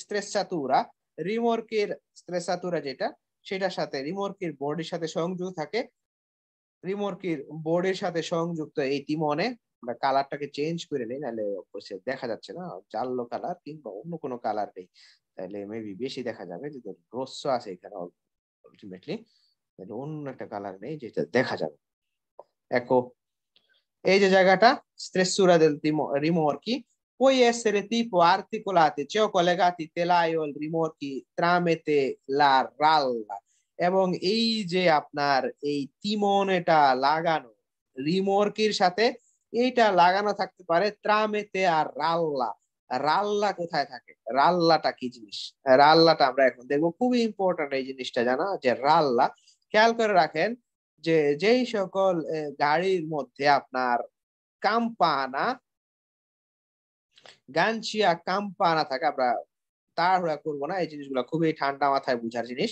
স্ট্রেসাতুরা রিমোর্কের স্ট্রেসাতুরা যেটা সেটার সাথে রিমোর্কের বডির সাথে সংযুক্ত থাকে রিমোর্কের বোর্ডের সাথে সংযুক্ত এই তিমনে কালারটাকে চেঞ্জ করে নেই নাহলে অবশ্যই দেখা যাচ্ছে না জাল্লো কালার কিংবা অন্য কোনো কালার নেই তাহলে মেবি বেশি দেখা যাবে যে রস্য আছে এখানে আলটিমেটলি তাহলে অন্য একটা কালার নেই যেটা দেখা যাবে একো এই যে জায়গাটা স্ত্রেসুরা রিমোর কি poi essere tipo articolati cioè collegati telaio al rimorchi tramite la ralla এবং এই যে আপনার এই তিমন এটা লাগানো রিমোর্কির সাথে এইটা লাগানো থাকতে পারে ত্রামেতে আর রাল্লা রাল্লা কোথায় থাকে রাল্লাটা কি জিনিস রাল্লাটা আমরা এখন দেখবো খুবই ইম্পর্টেন্ট এই জিনিসটা জানা যে রাল্লা খেয়াল করে রাখেন যে যেই সকল গাড়ির মধ্যে আপনার কাম্পানা গাঞ্চিয়া কাম্পানা থাকে আমরা তাড়াহুড়া করবো না এই জিনিসগুলো খুবই ঠান্ডা মাথায় বুঝার জিনিস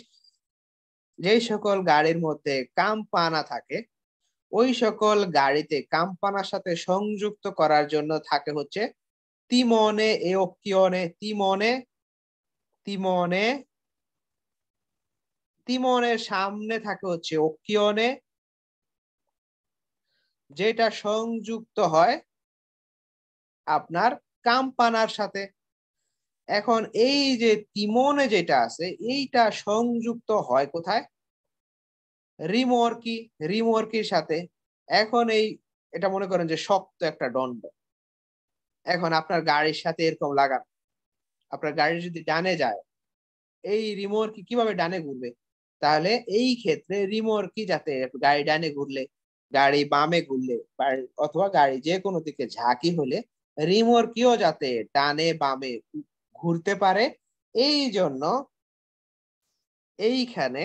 যেই সকল গাড়ির মধ্যে কাম্পানা থাকে ওই সকল গাড়িতে কাম্পানার সাথে সংযুক্ত করার জন্য থাকে হচ্ছে তিমনে এ অক্ষিয়নে তিমনে তিমনে তিমনের সামনে থাকে হচ্ছে অক্ষিয়নে যেটা সংযুক্ত হয় আপনার কাম্পানার সাথে এখন এই যে তিমনে যেটা আছে এইটা সংযুক্ত হয় কোথায় রিমওয়ার্কি রিমওয়ার্কির সাথে এখন এই এটা মনে করেন যে শক্ত একটা দণ্ড এখন আপনার গাড়ির সাথে এরকম লাগান আপনার গাড়ি যদি ডানে যায় এই রিমোর্কি কিভাবে ডানে ঘুরবে তাহলে এই ক্ষেত্রে রিমোর্কি যাতে গাড়ি ডানে ঘুরলে গাড়ি বামে ঘুরলে অথবা গাড়ি যে কোনো দিকে ঝাঁকি হলে রিমোর্কিও যাতে ডানে বামে ঘুরতে পারে এই জন্য এইখানে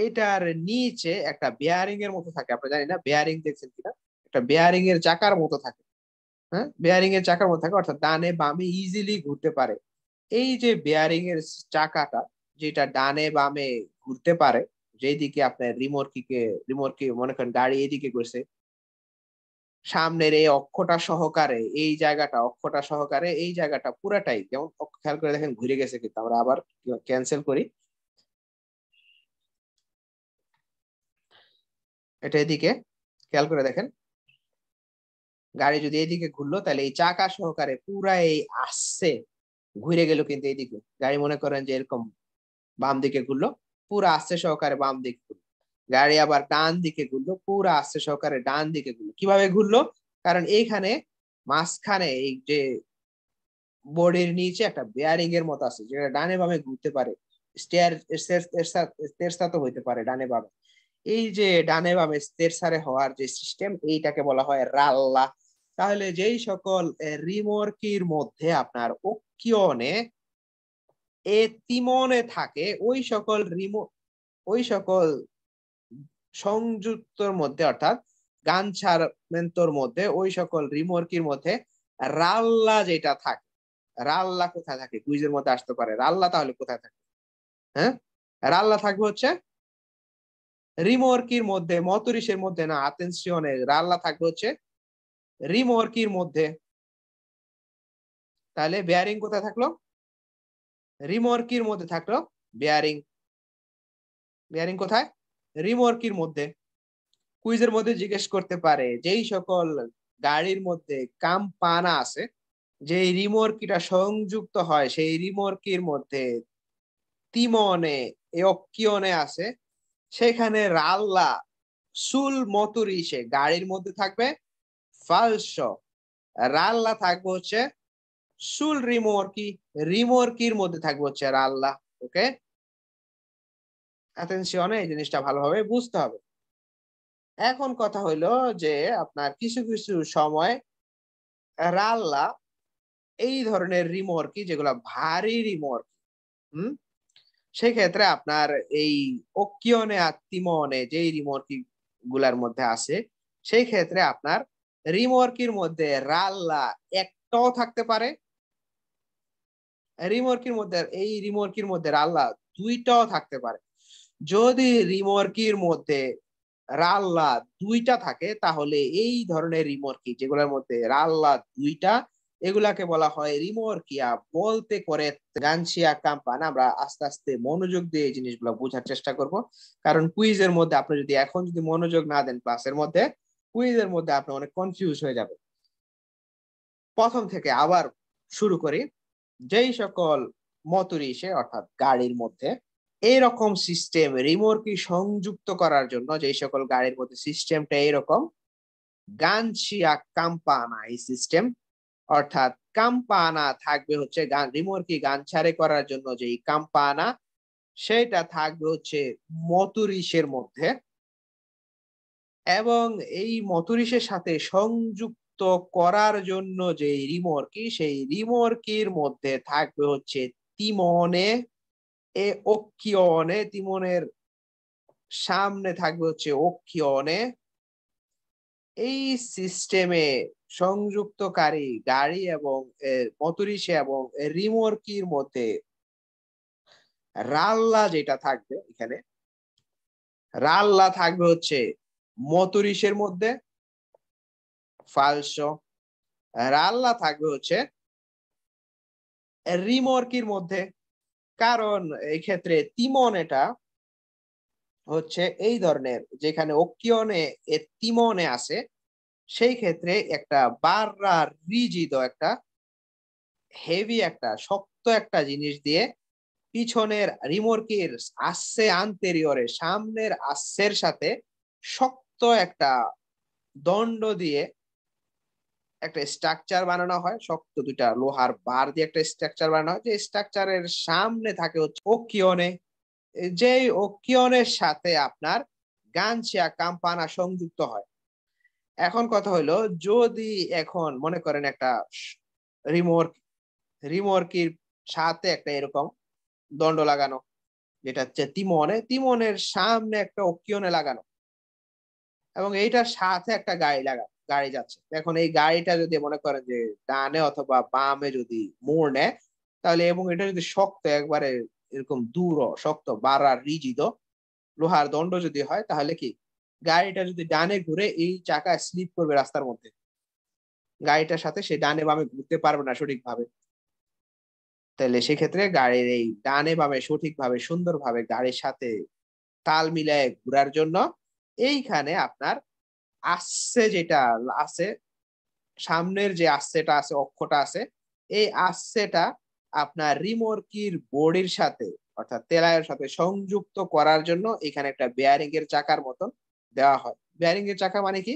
এইটার নিচে একটা বেয়ারিং এর মতো থাকে আপনি জানি না বেয়ারিং দেখছেন কিনা একটা বেয়ারিং এর চাকার মতো থাকে হ্যাঁ বেয়ারিং এর চাকার মতো থাকে অর্থাৎ ডানে বামে ইজিলি ঘুরতে পারে এই যে বেয়ারিং এর চাকাটা যেটা ডানে বামে ঘুরতে পারে যেদিকে আপনার রিমোট কে রিমোট কি মনে করেন গাড়ি এদিকে ঘুরছে সামনের এই অক্ষটা সহকারে এই জায়গাটা অক্ষটা সহকারে এই জায়গাটা পুরাটাই যেমন খেয়াল করে দেখেন ঘুরে গেছে কিন্তু আমরা আবার ক্যান্সেল করি এটা এদিকে খেয়াল করে দেখেন গাড়ি যদি এদিকে ঘুরলো তাহলে এই চাকা সহকারে পুরা এই আসছে ঘুরে গেল কিন্তু এইদিকে গাড়ি মনে করেন যে এরকম বাম দিকে ঘুরলো পুরা আসছে সহকারে বাম দিকে ঘুরলো গাড়ি আবার ডান দিকে ঘুরলো পুরা আসছে সহকারে ডান দিকে ঘুরলো কিভাবে ঘুরলো কারণ এইখানে মাঝখানে এই যে বোর্ডের নিচে একটা বেয়ারিং এর মতো আছে যেটা ডানে বামে ঘুরতে পারে স্টেয়ার হইতে পারে ডানে বামে এই যে ডানে বামে সারে হওয়ার যে সিস্টেম এইটাকে বলা হয় রাল্লা তাহলে যেই সকল রিমর্কির মধ্যে আপনার অক্ষিয়নে এ তিমনে থাকে ওই সকল রিমো ওই সকল সংযুক্তর মধ্যে অর্থাৎ গান ছাড়মেন্তর মধ্যে ওই সকল রিমর্কির মধ্যে রাল্লা যেটা থাকে রাল্লা কোথায় থাকে কুইজের মধ্যে আসতে পারে রাল্লা তাহলে কোথায় থাকে হ্যাঁ রাল্লা থাকবে হচ্ছে রিমোয়ার্কির মধ্যে মতরিসের মধ্যে না আতেনসিয়নে রাল্লা থাকবে হচ্ছে রিমোয়ার্কির মধ্যে তাহলে বেয়ারিং কোথায় থাকলো রিমোয়ার্কির মধ্যে থাকলো বেয়ারিং বেয়ারিং কোথায় রিমোয়ার্কির মধ্যে কুইজের মধ্যে জিজ্ঞেস করতে পারে যেই সকল গাড়ির মধ্যে কাম পানা আছে যে রিমোর্কিটা সংযুক্ত হয় সেই রিমোর্কির মধ্যে তিমনে অক্কিয়নে আছে সেখানে রাল্লা সুল মতুরি সে গাড়ির মধ্যে থাকবে ফালস রাল্লা থাকবে হচ্ছে সুল রিমোর্কি রিমোর্কির মধ্যে থাকবে হচ্ছে রাল্লা ওকে অ্যাটেনশনে এই জিনিসটা ভালোভাবে বুঝতে হবে এখন কথা হইলো যে আপনার কিছু কিছু সময় রাল্লা এই ধরনের রিমোর্কি যেগুলো ভারী রিমোর্কি হুম সেক্ষেত্রে আপনার এই অকিয়নে তিমনে যে রিমর্কি গুলার মধ্যে আছে সেই ক্ষেত্রে আপনার রিমর্কির মধ্যে রাল্লা একটাও থাকতে পারে রিমর্কির মধ্যে এই রিমর্কির মধ্যে রাল্লা দুইটাও থাকতে পারে যদি রিমর্কির মধ্যে রাল্লা দুইটা থাকে তাহলে এই ধরনের রিমর্কি যেগুলোর মধ্যে রাল্লা দুইটা এগুলাকে বলা হয় কিয়া বলতে করে গানসিয়া কাম্পান আমরা আস্তে আস্তে মনোযোগ দিয়ে এই জিনিসগুলো বোঝার চেষ্টা করব কারণ কুইজের মধ্যে আপনি যদি এখন যদি মনোযোগ না দেন ক্লাসের মধ্যে কুইজের মধ্যে আপনি অনেক কনফিউজ হয়ে যাবে প্রথম থেকে আবার শুরু করি যেই সকল মতরিশে অর্থাৎ গাড়ির মধ্যে এইরকম সিস্টেম রিমোর্কি সংযুক্ত করার জন্য যেই সকল গাড়ির মধ্যে সিস্টেমটা এইরকম গানছিয়া কাম্পানা এই সিস্টেম অর্থাৎ কাম্পানা থাকবে হচ্ছে গান রিমোর্কি গান ছাড়ে করার জন্য যে কাম্পানা সেটা থাকবে হচ্ছে মতুরিশের মধ্যে এবং এই মতুরিশের সাথে সংযুক্ত করার জন্য যে রিমর্কি সেই রিমর্কির মধ্যে থাকবে হচ্ছে তিমনে এ অক্ষিয়নে তিমনের সামনে থাকবে হচ্ছে অক্ষিয়নে এই সিস্টেমে সংযুক্তকারী গাড়ি এবং মতরিশে এবং রিমোর্কির মধ্যে রাল্লা যেটা থাকবে এখানে রাল্লা থাকবে হচ্ছে মতরিশের মধ্যে ফালস রাল্লা থাকবে হচ্ছে রিমোর্কির মধ্যে কারণ এক্ষেত্রে তিমন এটা হচ্ছে এই ধরনের যেখানে অকিয়নে তিমনে আছে সেই ক্ষেত্রে একটা বাররা রিজিদ একটা হেভি একটা শক্ত একটা জিনিস দিয়ে পিছনের রিমোর্কির আসছে আন্তেরিয়রে সামনের আসের সাথে শক্ত একটা দণ্ড দিয়ে একটা স্ট্রাকচার বানানো হয় শক্ত দুটা লোহার বার দিয়ে একটা স্ট্রাকচার বানানো হয় যে স্ট্রাকচারের সামনে থাকে হচ্ছে ওকিয়নে যেই ওকিয়নের সাথে আপনার গানছিয়া কাম্পানা সংযুক্ত হয় এখন কথা হলো যদি এখন মনে করেন একটা রিমোর্ক রিমোর্কির সাথে একটা এরকম দণ্ড লাগানো যেটা হচ্ছে তিমনে তিমনের সামনে একটা অকিয়নে লাগানো এবং এইটার সাথে একটা গাড়ি লাগানো গাড়ি যাচ্ছে এখন এই গাড়িটা যদি মনে করেন যে ডানে অথবা বামে যদি মোড় নেয় তাহলে এবং এটা যদি শক্ত একবারে এরকম দূর শক্ত বাড়ার রিজিত লোহার দণ্ড যদি হয় তাহলে কি গাড়িটা যদি ডানে ঘুরে এই চাকা স্লিপ করবে রাস্তার মধ্যে গাড়িটার সাথে সে ডানে বামে ঘুরতে পারবে না সঠিকভাবে তাহলে সেক্ষেত্রে গাড়ির এই ডানে বামে সঠিকভাবে সুন্দরভাবে গাড়ির সাথে তাল মিলায় ঘুরার জন্য এইখানে আপনার আসছে যেটা আছে সামনের যে আসছেটা আছে অক্ষটা আছে এই আসছেটা আপনার রিমোর্কির বডির সাথে অর্থাৎ তেলায়ের সাথে সংযুক্ত করার জন্য এখানে একটা বেয়ারিং এর চাকার মতন দেওয়া হয় ব্যারিং এর চাকা মানে কি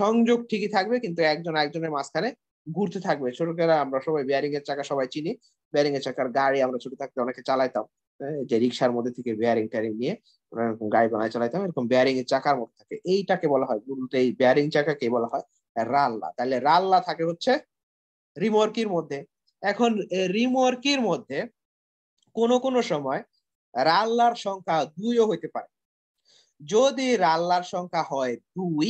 সংযোগ ঠিকই থাকবে কিন্তু একজন একজনের মাঝখানে ঘুরতে থাকবে ছোটকেরা আমরা সবাই ব্যারিং এর চাকা সবাই চিনি ব্যারিং এর চাকার গাড়ি আমরা ছোট থাকতে অনেকে চালাইতাম হ্যাঁ, যে রিক্সার মধ্যে থেকে ব্যারিং ট্যারিং নিয়ে এরকম গাড়ি বানায় চালাইতাম এরকম ব্যারিং এর চাকার মধ্যে থাকে এইটাকে বলা হয় উল্টে এই ব্যারিং চাকাকে বলা হয় রাল্লা তাহলে রাল্লা থাকে হচ্ছে রিমোর্কির মধ্যে এখন রিমোর্কির মধ্যে কোন কোন সময় রাল্লার সংখ্যা দুইও হইতে পারে যদি রাল্লার সংখ্যা হয় দুই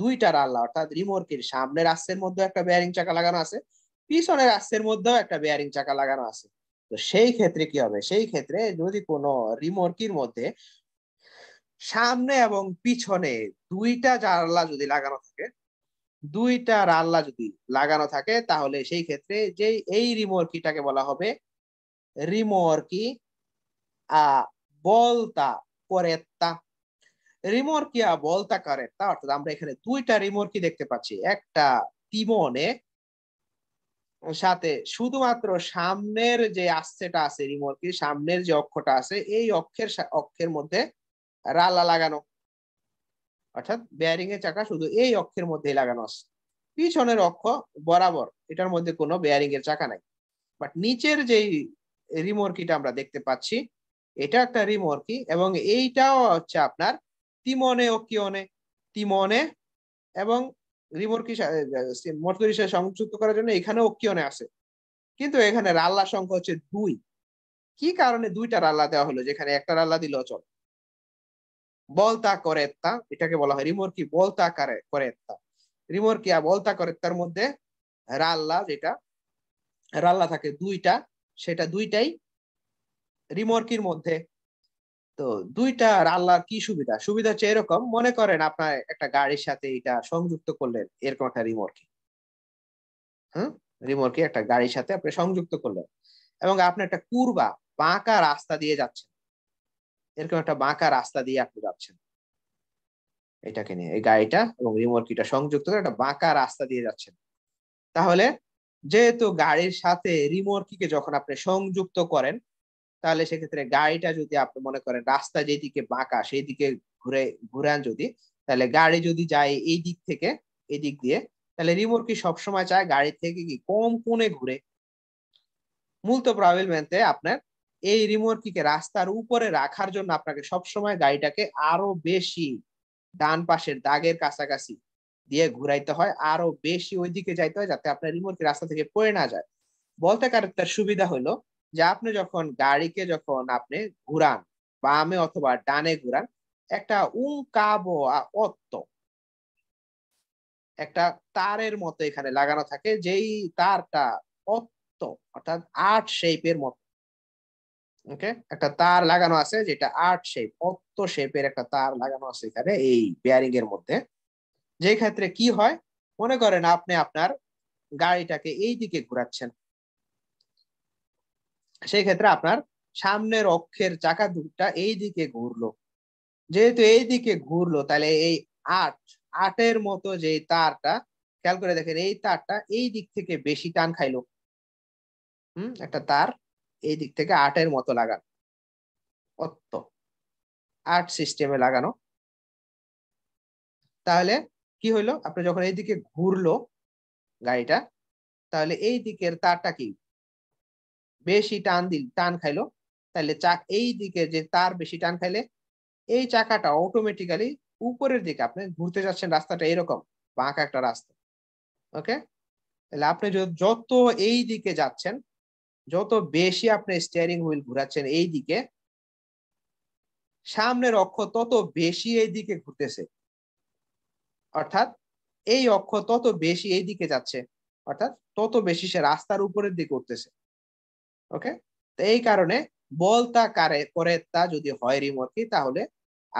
দুইটা রাল্লা অর্থাৎ রিমোর্কের সামনে রাস্তের মধ্যে একটা বেয়ারিং চাকা লাগানো আছে পিছনের রাস্তের মধ্যেও একটা বেয়ারিং চাকা লাগানো আছে তো সেই ক্ষেত্রে কি হবে সেই ক্ষেত্রে যদি কোনো রিমোর্কির মধ্যে সামনে এবং পিছনে দুইটা জানলা যদি লাগানো থাকে দুইটা রাল্লা যদি লাগানো থাকে তাহলে সেই ক্ষেত্রে যে এই রিমোর্কিটাকে বলা হবে রিমোর্কি আহ বলতা করেত্তা রিমোর্কিয়া বলতা কারে তা অর্থাৎ আমরা এখানে দুইটা রিমোর্কি দেখতে পাচ্ছি একটা তিমনে সাথে শুধুমাত্র সামনের যে আসছেটা আছে রিমোর্কি সামনের যে অক্ষটা আছে এই অক্ষের অক্ষের মধ্যে রালা লাগানো অর্থাৎ বেয়ারিং এর চাকা শুধু এই অক্ষের মধ্যে লাগানো আছে পিছনের অক্ষ বরাবর এটার মধ্যে কোনো বেয়ারিং এর চাকা নাই বাট নিচের যেই রিমোর্কিটা আমরা দেখতে পাচ্ছি এটা একটা রিমোর্কি এবং এইটাও হচ্ছে আপনার তিমনে ও কিয়নে তিমনে এবং রিমোরকি মর্তুরির সংযুক্ত করার জন্য এখানে অকিয়নে আছে কিন্তু এখানে রাল্লা সংখ্যা হচ্ছে দুই কি কারণে দুইটা রাল্লা দেওয়া হলো যেখানে একটা রাল্লা দিল চল বলতা করে তা এটাকে বলা হয় রিমোর কি বলতা করে করে তা রিমোর কি বলতা করে তার মধ্যে রাল্লা যেটা রাল্লা থাকে দুইটা সেটা দুইটাই রিমোর্কির মধ্যে তো দুইটা আর আল্লাহর কি সুবিধা সুবিধা হচ্ছে এরকম মনে করেন আপনার একটা গাড়ির সাথে এটা সংযুক্ত করলেন এরকম একটা রিমোর্কি হ্যাঁ রিমোটকে একটা গাড়ির সাথে আপনি সংযুক্ত করলেন এবং আপনি একটা কুরবা বাঁকা রাস্তা দিয়ে যাচ্ছেন এরকম একটা বাঁকা রাস্তা দিয়ে আপনি যাচ্ছেন এটাকে নিয়ে এই গাড়িটা এবং রিমোটকিটা সংযুক্ত করে একটা বাঁকা রাস্তা দিয়ে যাচ্ছেন তাহলে যেহেতু গাড়ির সাথে রিমোর্কিকে যখন আপনি সংযুক্ত করেন তাহলে সেক্ষেত্রে গাড়িটা যদি আপনি মনে করেন রাস্তা যেদিকে বাঁকা সেই দিকে ঘুরে ঘুরান যদি তাহলে গাড়ি যদি যায় এই দিক থেকে এই দিক দিয়ে তাহলে রিমোট কি সবসময় চায় গাড়ি থেকে কি কম কোণে ঘুরে মূলত প্রবলেমেন্টে আপনার এই রিমোট কিকে রাস্তার উপরে রাখার জন্য আপনাকে সবসময় গাড়িটাকে আরো বেশি ডান পাশের দাগের কাছাকাছি দিয়ে ঘুরাইতে হয় আরো বেশি ওইদিকে যাইতে হয় যাতে আপনার রিমোট রাস্তা থেকে পড়ে না যায় বলতে কারণ তার সুবিধা হলো যে আপনি যখন গাড়িকে যখন আপনি ঘুরান বামে অথবা ডানে ঘুরান একটা উঙ্কাব অত্ত একটা তারের মতো এখানে লাগানো থাকে যেই তারটা অত্ত অর্থাৎ আর্ট শেপের মতো ওকে একটা তার লাগানো আছে যেটা আর্ট শেপ অত্ত শেপের একটা তার লাগানো আছে এখানে এই বেয়ারিং এর মধ্যে যে ক্ষেত্রে কি হয় মনে করেন আপনি আপনার গাড়িটাকে এই দিকে ঘুরাচ্ছেন সেই ক্ষেত্রে আপনার সামনের অক্ষের চাকা দুটা এই দিকে ঘুরলো যেহেতু এই দিকে ঘুরলো তাহলে এই আট আটের মতো যে তারটা খেয়াল করে দেখেন এই তারটা এই দিক থেকে বেশি টান খাইলো হম একটা তার এই দিক থেকে আটের মতো লাগানো অত্য আট সিস্টেমে লাগানো তাহলে কি হইলো আপনি যখন এইদিকে ঘুরলো গাড়িটা তাহলে এই দিকের তারটা কি বেশি টান দিল টান খাইলো তাহলে চাক এই দিকে যে তার বেশি টান খাইলে এই চাকাটা অটোমেটিক্যালি উপরের দিকে আপনি ঘুরতে যাচ্ছেন রাস্তাটা এরকম বাঁকা একটা রাস্তা ওকে তাহলে আপনি যত এই দিকে যাচ্ছেন যত বেশি আপনি স্টিয়ারিং হুইল ঘুরাচ্ছেন এই দিকে সামনের অক্ষ তত বেশি এই দিকে ঘুরতেছে অর্থাৎ এই অক্ষ তত বেশি এই দিকে যাচ্ছে অর্থাৎ তত বেশি সে রাস্তার উপরের দিকে উঠতেছে ওকে তো এই কারণে বলতা কারে করে তা যদি হয় রিমোটলি তাহলে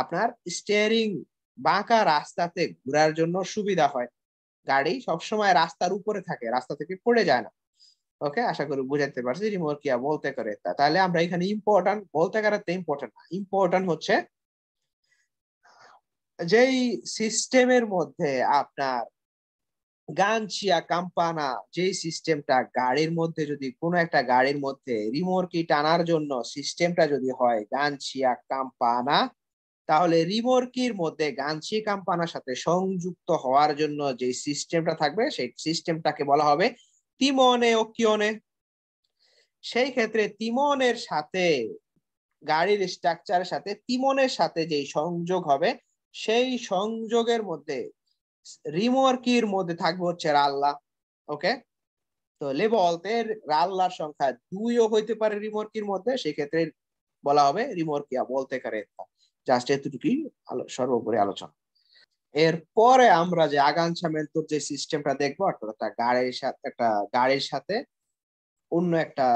আপনার স্টিয়ারিং বাঁকা রাস্তাতে ঘোরার জন্য সুবিধা হয় গাড়ি সবসময় রাস্তার উপরে থাকে রাস্তা থেকে পড়ে যায় না ওকে আশা করি বুঝাতে পারছি রিমোট কিয়া বলতে করে তা তাহলে আমরা এখানে ইম্পর্টেন্ট বলতে কারাতে ইম্পর্টেন্ট না ইম্পর্টেন্ট হচ্ছে যেই সিস্টেমের মধ্যে আপনার গানচিয়া কাম্পানা যে সিস্টেমটা গাড়ির মধ্যে যদি কোনো একটা গাড়ির মধ্যে রিমোরকি টানার জন্য সিস্টেমটা যদি হয় গানচিয়া কাম্পানা তাহলে রিমোরকির মধ্যে গানচি কাম্পানার সাথে সংযুক্ত হওয়ার জন্য যে সিস্টেমটা থাকবে সেই সিস্টেমটাকে বলা হবে তিমনে ও কিয়নে সেই ক্ষেত্রে তিমনের সাথে গাড়ির স্ট্রাকচারের সাথে তিমনের সাথে যেই সংযোগ হবে সেই সংযোগের মধ্যে রিমোয়ার্কির মধ্যে থাকবে হচ্ছে রাল্লা ওকে তো লেবলতের রাল্লার সংখ্যা দুইও হইতে পারে রিমোয়ার্কির মধ্যে সেক্ষেত্রে বলা হবে রিমোয়ার্কিয়া বলতে পারে জাস্ট এতটুকুই সর্বোপরি আলোচনা এরপরে আমরা যে আগানসা মেন্তুর যে সিস্টেমটা দেখবো অর্থাৎ একটা গাড়ির সাথে একটা গাড়ির সাথে অন্য একটা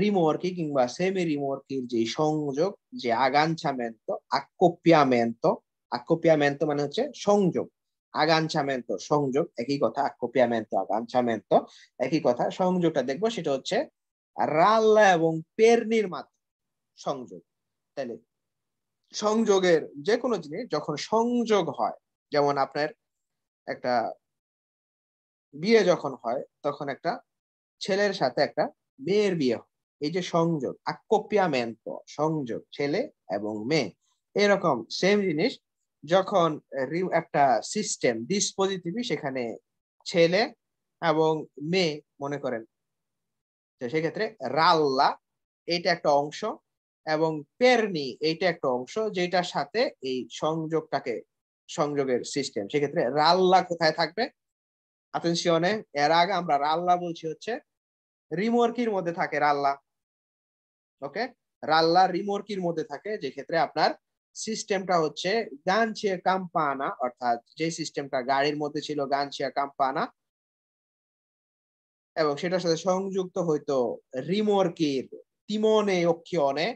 রিমোয়ার্কি কিংবা সেমি রিমোয়ার্কির যে সংযোগ যে আগানসা মেন্ত আকোপিয়া আকোপিয়ামেন্ত মানে হচ্ছে সংযোগ আগাঞ্ছামেন্ত সংযোগ একই কথা আকোপিয়ামেন্ত আগাঞ্ছামেন্ত একই কথা সংযোগটা দেখবো সেটা হচ্ছে রাল্লা এবং পেরনির মাধ্যমে সংযোগ তাহলে সংযোগের যে কোনো জিনিস যখন সংযোগ হয় যেমন আপনার একটা বিয়ে যখন হয় তখন একটা ছেলের সাথে একটা মেয়ের বিয়ে হয় এই যে সংযোগ আকোপিয়ামেন্ত সংযোগ ছেলে এবং মেয়ে এরকম সেম জিনিস যখন একটা সিস্টেম ডিসপোজিটিভই সেখানে ছেলে এবং মেয়ে মনে করেন তো সেক্ষেত্রে রাল্লা এটা একটা অংশ এবং পেরনি এইটা একটা অংশ যেটার সাথে এই সংযোগটাকে সংযোগের সিস্টেম সেক্ষেত্রে রাল্লা কোথায় থাকবে আতেনশিয়নে এর আগে আমরা রাল্লা বলছি হচ্ছে রিমোর্কির মধ্যে থাকে রাল্লা ওকে রাল্লা রিমোর্কির মধ্যে থাকে যে ক্ষেত্রে আপনার সিস্টেমটা হচ্ছে গান ছিয়া কাম্পানা অর্থাৎ যে সিস্টেমটা গাড়ির মধ্যে ছিল গান ছিয়া কাম্পানা এবং সেটার সাথে সংযুক্ত হইতো রিমোর্কির তিমনে অক্ষিয়নে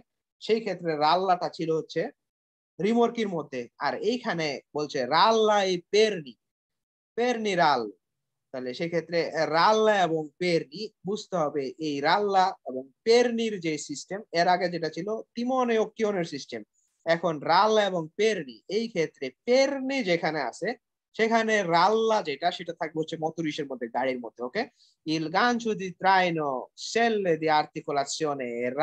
সেই ক্ষেত্রে রাল্লাটা ছিল হচ্ছে রিমোর্কির মধ্যে আর এইখানে বলছে রাল্লাই পেরনি পেরনি রাল তাহলে সেক্ষেত্রে রাল্লা এবং পেরনি বুঝতে হবে এই রাল্লা এবং পেরনির যে সিস্টেম এর আগে যেটা ছিল তিমনে অক্ষিয়নের সিস্টেম এখন রাল্লা এবং পেরনি এই ক্ষেত্রে পেরনি যেখানে আছে সেখানে রাল্লা যেটা সেটা থাকবে হচ্ছে মতুরিশের মধ্যে গাড়ির মধ্যে ওকে ইল গান যদি ত্রাইনো সেললে দি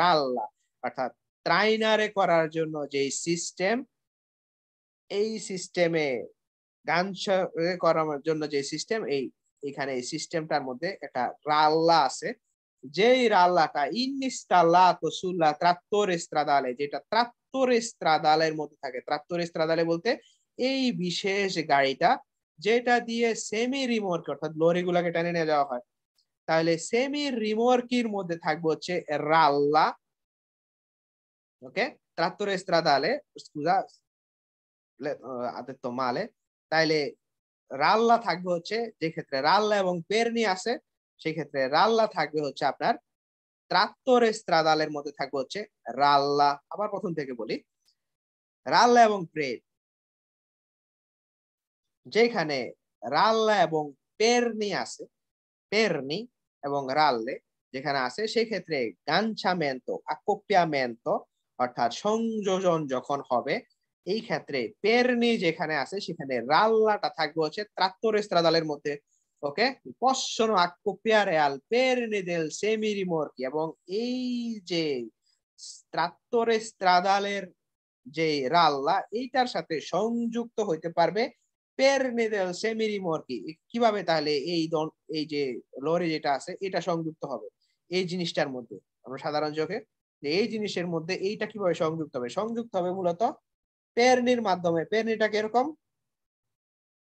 রাল্লা অর্থাৎ ত্রাইনারে করার জন্য যে সিস্টেম এই সিস্টেমে গান করার জন্য যে সিস্টেম এই এখানে এই সিস্টেমটার মধ্যে একটা রাল্লা আছে যেই রাল্লাটা ইনিস্তাল্লা তো সুল্লা ত্রাত্তর ইস্ত্রাদালে যেটা ত্রাত্ত ত্রাত্তরে স্ত্রাদালের মধ্যে থাকে ত্রাত্তরে স্ত্রাদালে বলতে এই বিশেষ গাড়িটা যেটা দিয়ে সেমি রিমোর্ক অর্থাৎ লরি গুলাকে টেনে নিয়ে যাওয়া হয় তাহলে সেমি রিমোর্কির মধ্যে থাকবে হচ্ছে রাল্লা ওকে ত্রাত্তরে স্ত্রাদালে স্কুজা আদিত্য মালে তাইলে রাল্লা থাকবে হচ্ছে যে ক্ষেত্রে রাল্লা এবং পেরনি আছে সেক্ষেত্রে রাল্লা থাকবে হচ্ছে আপনার ত্রাত্তরে স্ত্রাদালের মধ্যে থাকবে হচ্ছে রাল্লা আবার প্রথম থেকে বলি রাল্লা এবং প্রেড যেখানে রাল্লা এবং পেরনি আছে পেরনি এবং রাল্লে যেখানে আছে সেক্ষেত্রে গাঞ্ছামেন্ত মেন্ত অর্থাৎ সংযোজন যখন হবে এই ক্ষেত্রে পেরনি যেখানে আছে সেখানে রাল্লাটা থাকবে হচ্ছে ত্রাত্তর স্ত্রাদালের মধ্যে ওকে possono accoppiare al termine del সেমিরিমর্কি এবং এই যে ত্রাত্তরে স্ত্রাদালের যে রাল্লা এইটার সাথে সংযুক্ত হইতে পারবে পেরনে দেল সেমিরিমর্কি কিভাবে তাহলে এই এই যে লরি যেটা আছে এটা সংযুক্ত হবে এই জিনিসটার মধ্যে আমরা সাধারণ চোখে যে এই জিনিসের মধ্যে এইটা কিভাবে সংযুক্ত হবে সংযুক্ত হবে মূলত পেরনির মাধ্যমে পেরনিটা কিরকম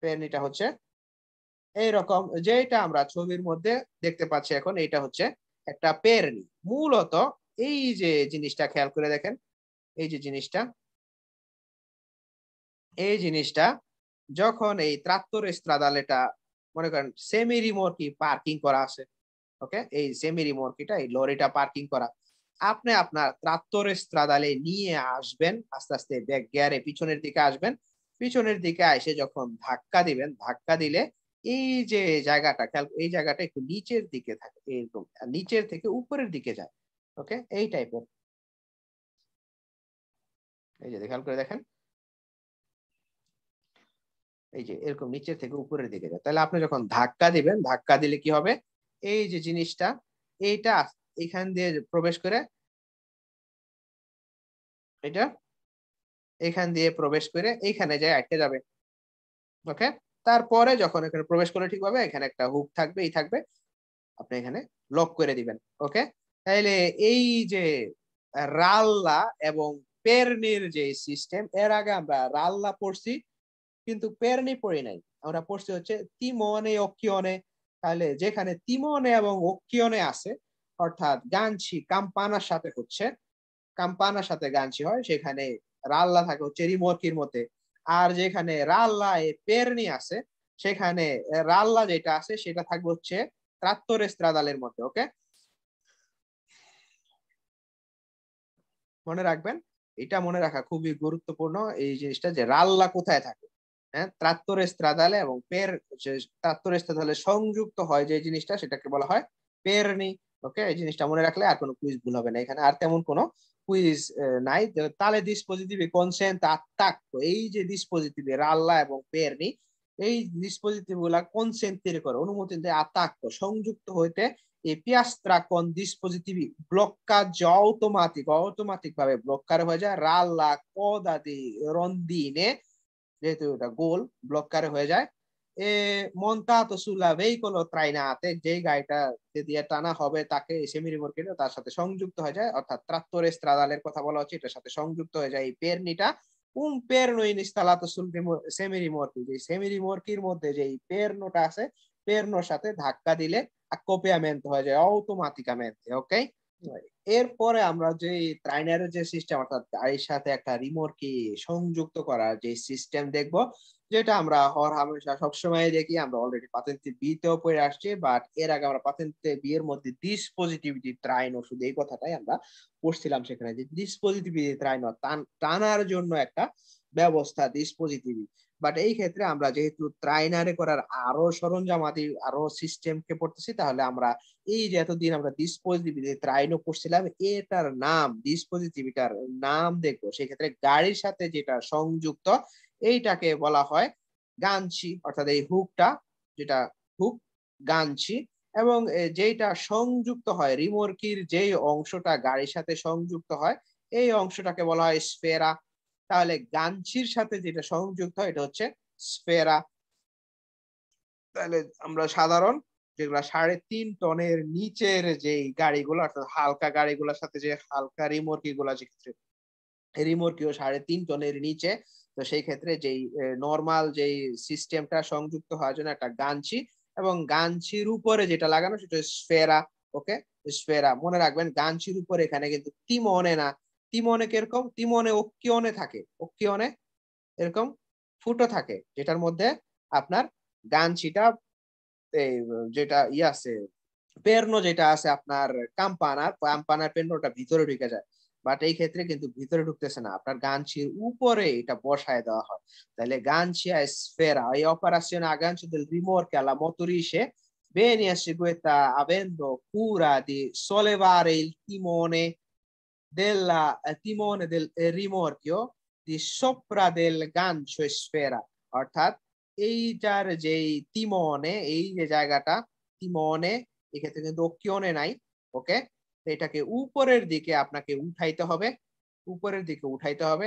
পেরনিটা হচ্ছে এইরকম যেটা আমরা ছবির মধ্যে দেখতে পাচ্ছি এখন এটা হচ্ছে একটা পেরনি মূলত এই যে জিনিসটা খেয়াল করে দেখেন এই যে জিনিসটা এই জিনিসটা যখন এই ত্রাত্তর স্ত্রাদাল এটা মনে করেন সেমি রিমোটলি পার্কিং করা আছে ওকে এই সেমি রিমোটলিটা এই লরিটা পার্কিং করা আপনি আপনার ত্রাত্তর স্ত্রাদালে নিয়ে আসবেন আস্তে আস্তে ব্যাক গিয়ারে পিছনের দিকে আসবেন পিছনের দিকে এসে যখন ধাক্কা দিবেন ধাক্কা দিলে এই যে জায়গাটা খেয়াল এই জায়গাটা একটু নিচের দিকে থাকে এইরকম নিচের থেকে উপরের দিকে যায় ওকে এই টাইপের এই যে খেয়াল করে দেখেন এই যে এরকম নিচের থেকে উপরের দিকে যায় তাহলে আপনি যখন ধাক্কা দিবেন ধাক্কা দিলে কি হবে এই যে জিনিসটা এইটা এখান দিয়ে প্রবেশ করে এটা এখান দিয়ে প্রবেশ করে এইখানে যায় আটকে যাবে ওকে তারপরে যখন এখানে প্রবেশ করে ঠিকভাবে এখানে একটা হুক থাকবে এই থাকবে আপনি এখানে লক করে দিবেন ওকে তাইলে এই যে রাল্লা এবং পেরনির যে সিস্টেম এর আগে আমরা রাল্লা পড়ছি কিন্তু পেরনি পড়ি নাই আমরা পড়ছি হচ্ছে তিমনে অকিয়নে তাহলে যেখানে তিমনে এবং অকিয়নে আছে অর্থাৎ গাঞ্ছি কাম্পানার সাথে হচ্ছে কাম্পানার সাথে গাঞ্ছি হয় সেখানে রাল্লা থাকে হচ্ছে রিমর্কির মতে আর যেখানে রাল্লা পেরনি আছে সেখানে রাল্লা যেটা আছে সেটা থাকবে হচ্ছে ত্রাত্তর স্ত্রাদালের মধ্যে ওকে মনে রাখবেন এটা মনে রাখা খুবই গুরুত্বপূর্ণ এই জিনিসটা যে রাল্লা কোথায় থাকে হ্যাঁ ত্রাত্তর স্ত্রাদালে এবং পের ত্রাত্তর স্ত্রাদালে সংযুক্ত হয় যে জিনিসটা সেটাকে বলা হয় পেরনি ওকে এই জিনিসটা মনে রাখলে আর কোনো কুইজ ভুল হবে না এখানে আর তেমন কোনো কুইজ eh, নাই তাহলে ডিসপোজিটিভে কনসেন্ট আর এই যে ডিসপোজিটিভে রাল্লা এবং পেরনি এই ডিসপোজিটিভ গুলা কনসেন্ট তৈরি করে অনুমতি দেয় আর সংযুক্ত হইতে এই পিয়াস্ত্রা কোন ডিসপোজিটিভি ব্লককা যে অটোমেটিক অটোমেটিক ভাবে ব্লককার হয়ে যায় রাল্লা কদাদি রন্দিনে যেহেতু এটা গোল ব্লককার হয়ে যায় মন্তাত সুলাভেই কোন ত্রাইনাতে যে গাড়িটা দিয়ে টানা হবে তাকে সেমি রিমোর্কিটা তার সাথে সংযুক্ত হয়ে যায় অর্থাৎ ত্রাত্তরে স্ত্রাদালের কথা বলা হচ্ছে এটার সাথে সংযুক্ত হয়ে যায় এই পেরনিটা উম পেরনো ইনস্তালাত সেমিরি মর্কি যে সেমিরি মর্কির মধ্যে যে পেরনোটা আছে পেরনোর সাথে ধাক্কা দিলে কোপিয়ামেন্ট হয়ে যায় অটোমাটিকামেন্ট ওকে এরপরে আমরা যে ট্রাইনারের যে সিস্টেম অর্থাৎ গাড়ির সাথে একটা রিমোট কি সংযুক্ত করার যে সিস্টেম দেখব যেটা আমরা হর হামেশা সবসময় দেখি আমরা অলরেডি পাতেন্তে বিতেও পড়ে আসছে বাট এর আগে আমরা পাতেন্তে বিয়ের মধ্যে ডিসপজিটিভিটি ট্রাইন ত্রাইন ওষুধ এই কথাটাই আমরা পড়ছিলাম সেখানে যে ডিসপজিটিভিটি ট্রাইন ত্রাইন টানার জন্য একটা ব্যবস্থা ডিসপজিটিভি বাট এই ক্ষেত্রে আমরা যেহেতু ট্রাইনারে করার আরো সরঞ্জাম আদি আরো সিস্টেমকে পড়তেছি তাহলে আমরা এই যে এতদিন আমরা ডিসপজিটিভিটি ট্রাইনও পড়ছিলাম এটার নাম ডিসপজিটিভিটার নাম দেখবো সেক্ষেত্রে গাড়ির সাথে যেটা সংযুক্ত এইটাকে বলা হয় গানছি অর্থাৎ এই হুকটা যেটা হুক গানছি এবং যেটা সংযুক্ত হয় রিমোর্কির যেই অংশটা গাড়ির সাথে সংযুক্ত হয় এই অংশটাকে বলা হয় স্পেরা তাহলে গাঞ্চির সাথে যেটা সংযুক্ত হয় এটা হচ্ছে স্পেরা তাহলে আমরা সাধারণ যেগুলা সাড়ে তিন টনের নিচের যে গাড়িগুলো অর্থাৎ হালকা গাড়িগুলোর সাথে যে হালকা রিমোর্কি গুলা যে রিমোর্কিও সাড়ে তিন টনের নিচে তো সেই ক্ষেত্রে যেই নর্মাল যেই সিস্টেমটা সংযুক্ত হওয়ার জন্য একটা গাঞ্চি এবং গাঞ্চির উপরে যেটা লাগানো সেটা স্ফেরা ওকে স্ফেরা মনে রাখবেন গাঞ্চির উপরে এখানে কিন্তু তিমনে না তিমনে কিরকম তিমনে অক্কিয়নে থাকে অক্কিয়নে এরকম ফুটো থাকে যেটার মধ্যে আপনার গাঞ্চিটা এই যেটা ইয়ে আছে পেরনো যেটা আছে আপনার কাম্পানার কাম্পানার পেরনোটা ভিতরে ঢুকে যায় বাট এই ক্ষেত্রে কিন্তু ভিতরে ঢুকতেছে না আপনার গাঞ্চির উপরে এটা বসায় দেওয়া হয় তাহলে গাঞ্চিয়া স্পেরা এই অপারেশন আগাঞ্চ রিমোর কেলা মতুরি সে গোয়েতা আবেন্দ কুরা রিমোর কিও দি দেল গাঞ্চ স্পেরা অর্থাৎ এইটার যে তিমনে এই যে জায়গাটা তিমনে এক্ষেত্রে কিন্তু অক্ষিয়নে নাই ওকে এটাকে উপরের দিকে আপনাকে উঠাইতে হবে উপরের দিকে উঠাইতে হবে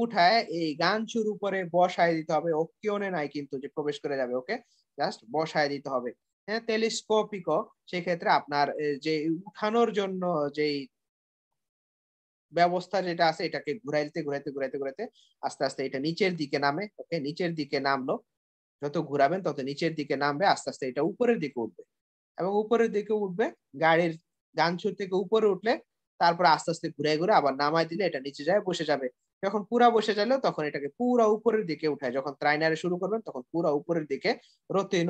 উঠায় এই গাঞ্চুর উপরে বসায় দিতে হবে অক্ষিয়নে নাই কিন্তু যে প্রবেশ করে যাবে ওকে জাস্ট বসায় দিতে হবে হ্যাঁ টেলিস্কোপিক সেক্ষেত্রে আপনার যে উঠানোর জন্য যেই ব্যবস্থা যেটা আছে এটাকে ঘুরাইতে ঘুরাইতে ঘুরাইতে ঘুরাইতে আস্তে আস্তে এটা নিচের দিকে নামে ওকে নিচের দিকে নামলো যত ঘুরাবেন তত নিচের দিকে নামবে আস্তে আস্তে এটা উপরের দিকে উঠবে এবং উপরের দিকে উঠবে গাড়ির ডান ছুর থেকে উপরে উঠলে তারপর আস্তে আস্তে ঘুরে ঘুরে আবার নামায় দিলে এটা নিচে যায় বসে যাবে যখন পুরা বসে গেল তখন এটাকে পুরা উপরের দিকে উঠায় যখন ত্রাইনারে শুরু করবেন তখন পুরা উপরের দিকে রতেন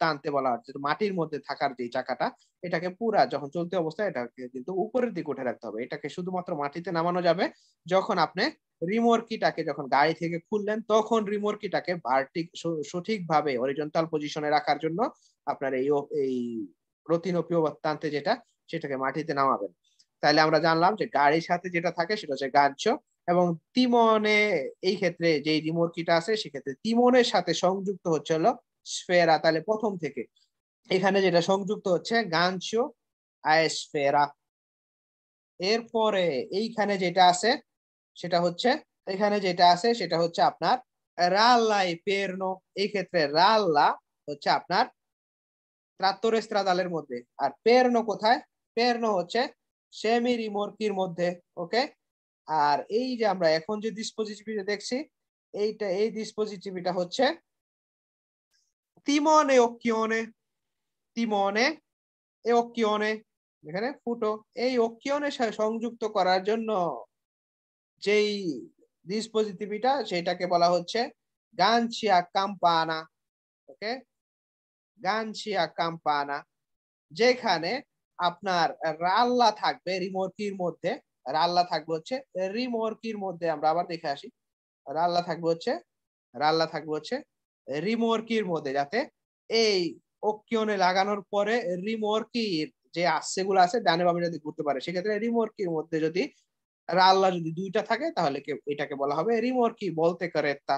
টানতে বলা হচ্ছে মাটির মধ্যে থাকার যে চাকাটা এটাকে পুরা যখন চলতে অবস্থায় এটাকে কিন্তু উপরের দিকে উঠে রাখতে হবে এটাকে শুধুমাত্র মাটিতে নামানো যাবে যখন আপনি রিমোর্কিটাকে যখন গাড়ি থেকে খুললেন তখন রিমোর্কিটাকে ভার্টিক সঠিকভাবে অরিজন্টাল পজিশনে রাখার জন্য আপনার এই এই রতিন টানতে যেটা সেটাকে মাটিতে নামাবেন তাহলে আমরা জানলাম যে গাড়ির সাথে যেটা থাকে সেটা হচ্ছে গাহ্য এবং তিমনে এই ক্ষেত্রে যে রিমোট আছে সেক্ষেত্রে তিমনের সাথে সংযুক্ত হচ্ছে হলো স্পেরা তাহলে প্রথম থেকে এখানে যেটা সংযুক্ত হচ্ছে গাঞ্চ আয়সফেরা এরপরে এইখানে যেটা আছে সেটা হচ্ছে এখানে যেটা আছে সেটা হচ্ছে আপনার রাল্লাই পেরনো এই ক্ষেত্রে রাল্লা হচ্ছে আপনার ত্রাত্তর স্ত্রাদালের মধ্যে আর পেরনো কোথায় প্রেরণ হচ্ছে সেমি রিমোর্কির মধ্যে ওকে আর এই যে আমরা এখন যে ডিসপোজিটিভিটা দেখছি এইটা এই ডিসপোজিটিভিটা হচ্ছে তিমনে অক্ষিয়নে তিমনে এ অক্ষিয়নে এখানে ফুটো এই অক্ষিয়নের সাথে সংযুক্ত করার জন্য যেই ডিসপোজিটিভিটা সেটাকে বলা হচ্ছে গানছিয়া কাম্পানা ওকে গানছিয়া কাম্পানা যেখানে আপনার রাল্লা থাকবে রিমোর্কির মধ্যে রাল্লা থাকবে হচ্ছে রিমোর্কির মধ্যে আমরা আবার দেখে আসি রাল্লা থাকবে হচ্ছে রাল্লা থাকবে হচ্ছে রিমোর্কির মধ্যে যাতে এই অক্ষিয়নে লাগানোর পরে রিমোর্কির যে আসছেগুলো আছে ডানে বামে যদি ঘুরতে পারে সেক্ষেত্রে রিমোর্কির মধ্যে যদি রাল্লা যদি দুইটা থাকে তাহলে এটাকে বলা হবে রিমোর্কি বলতে করে তা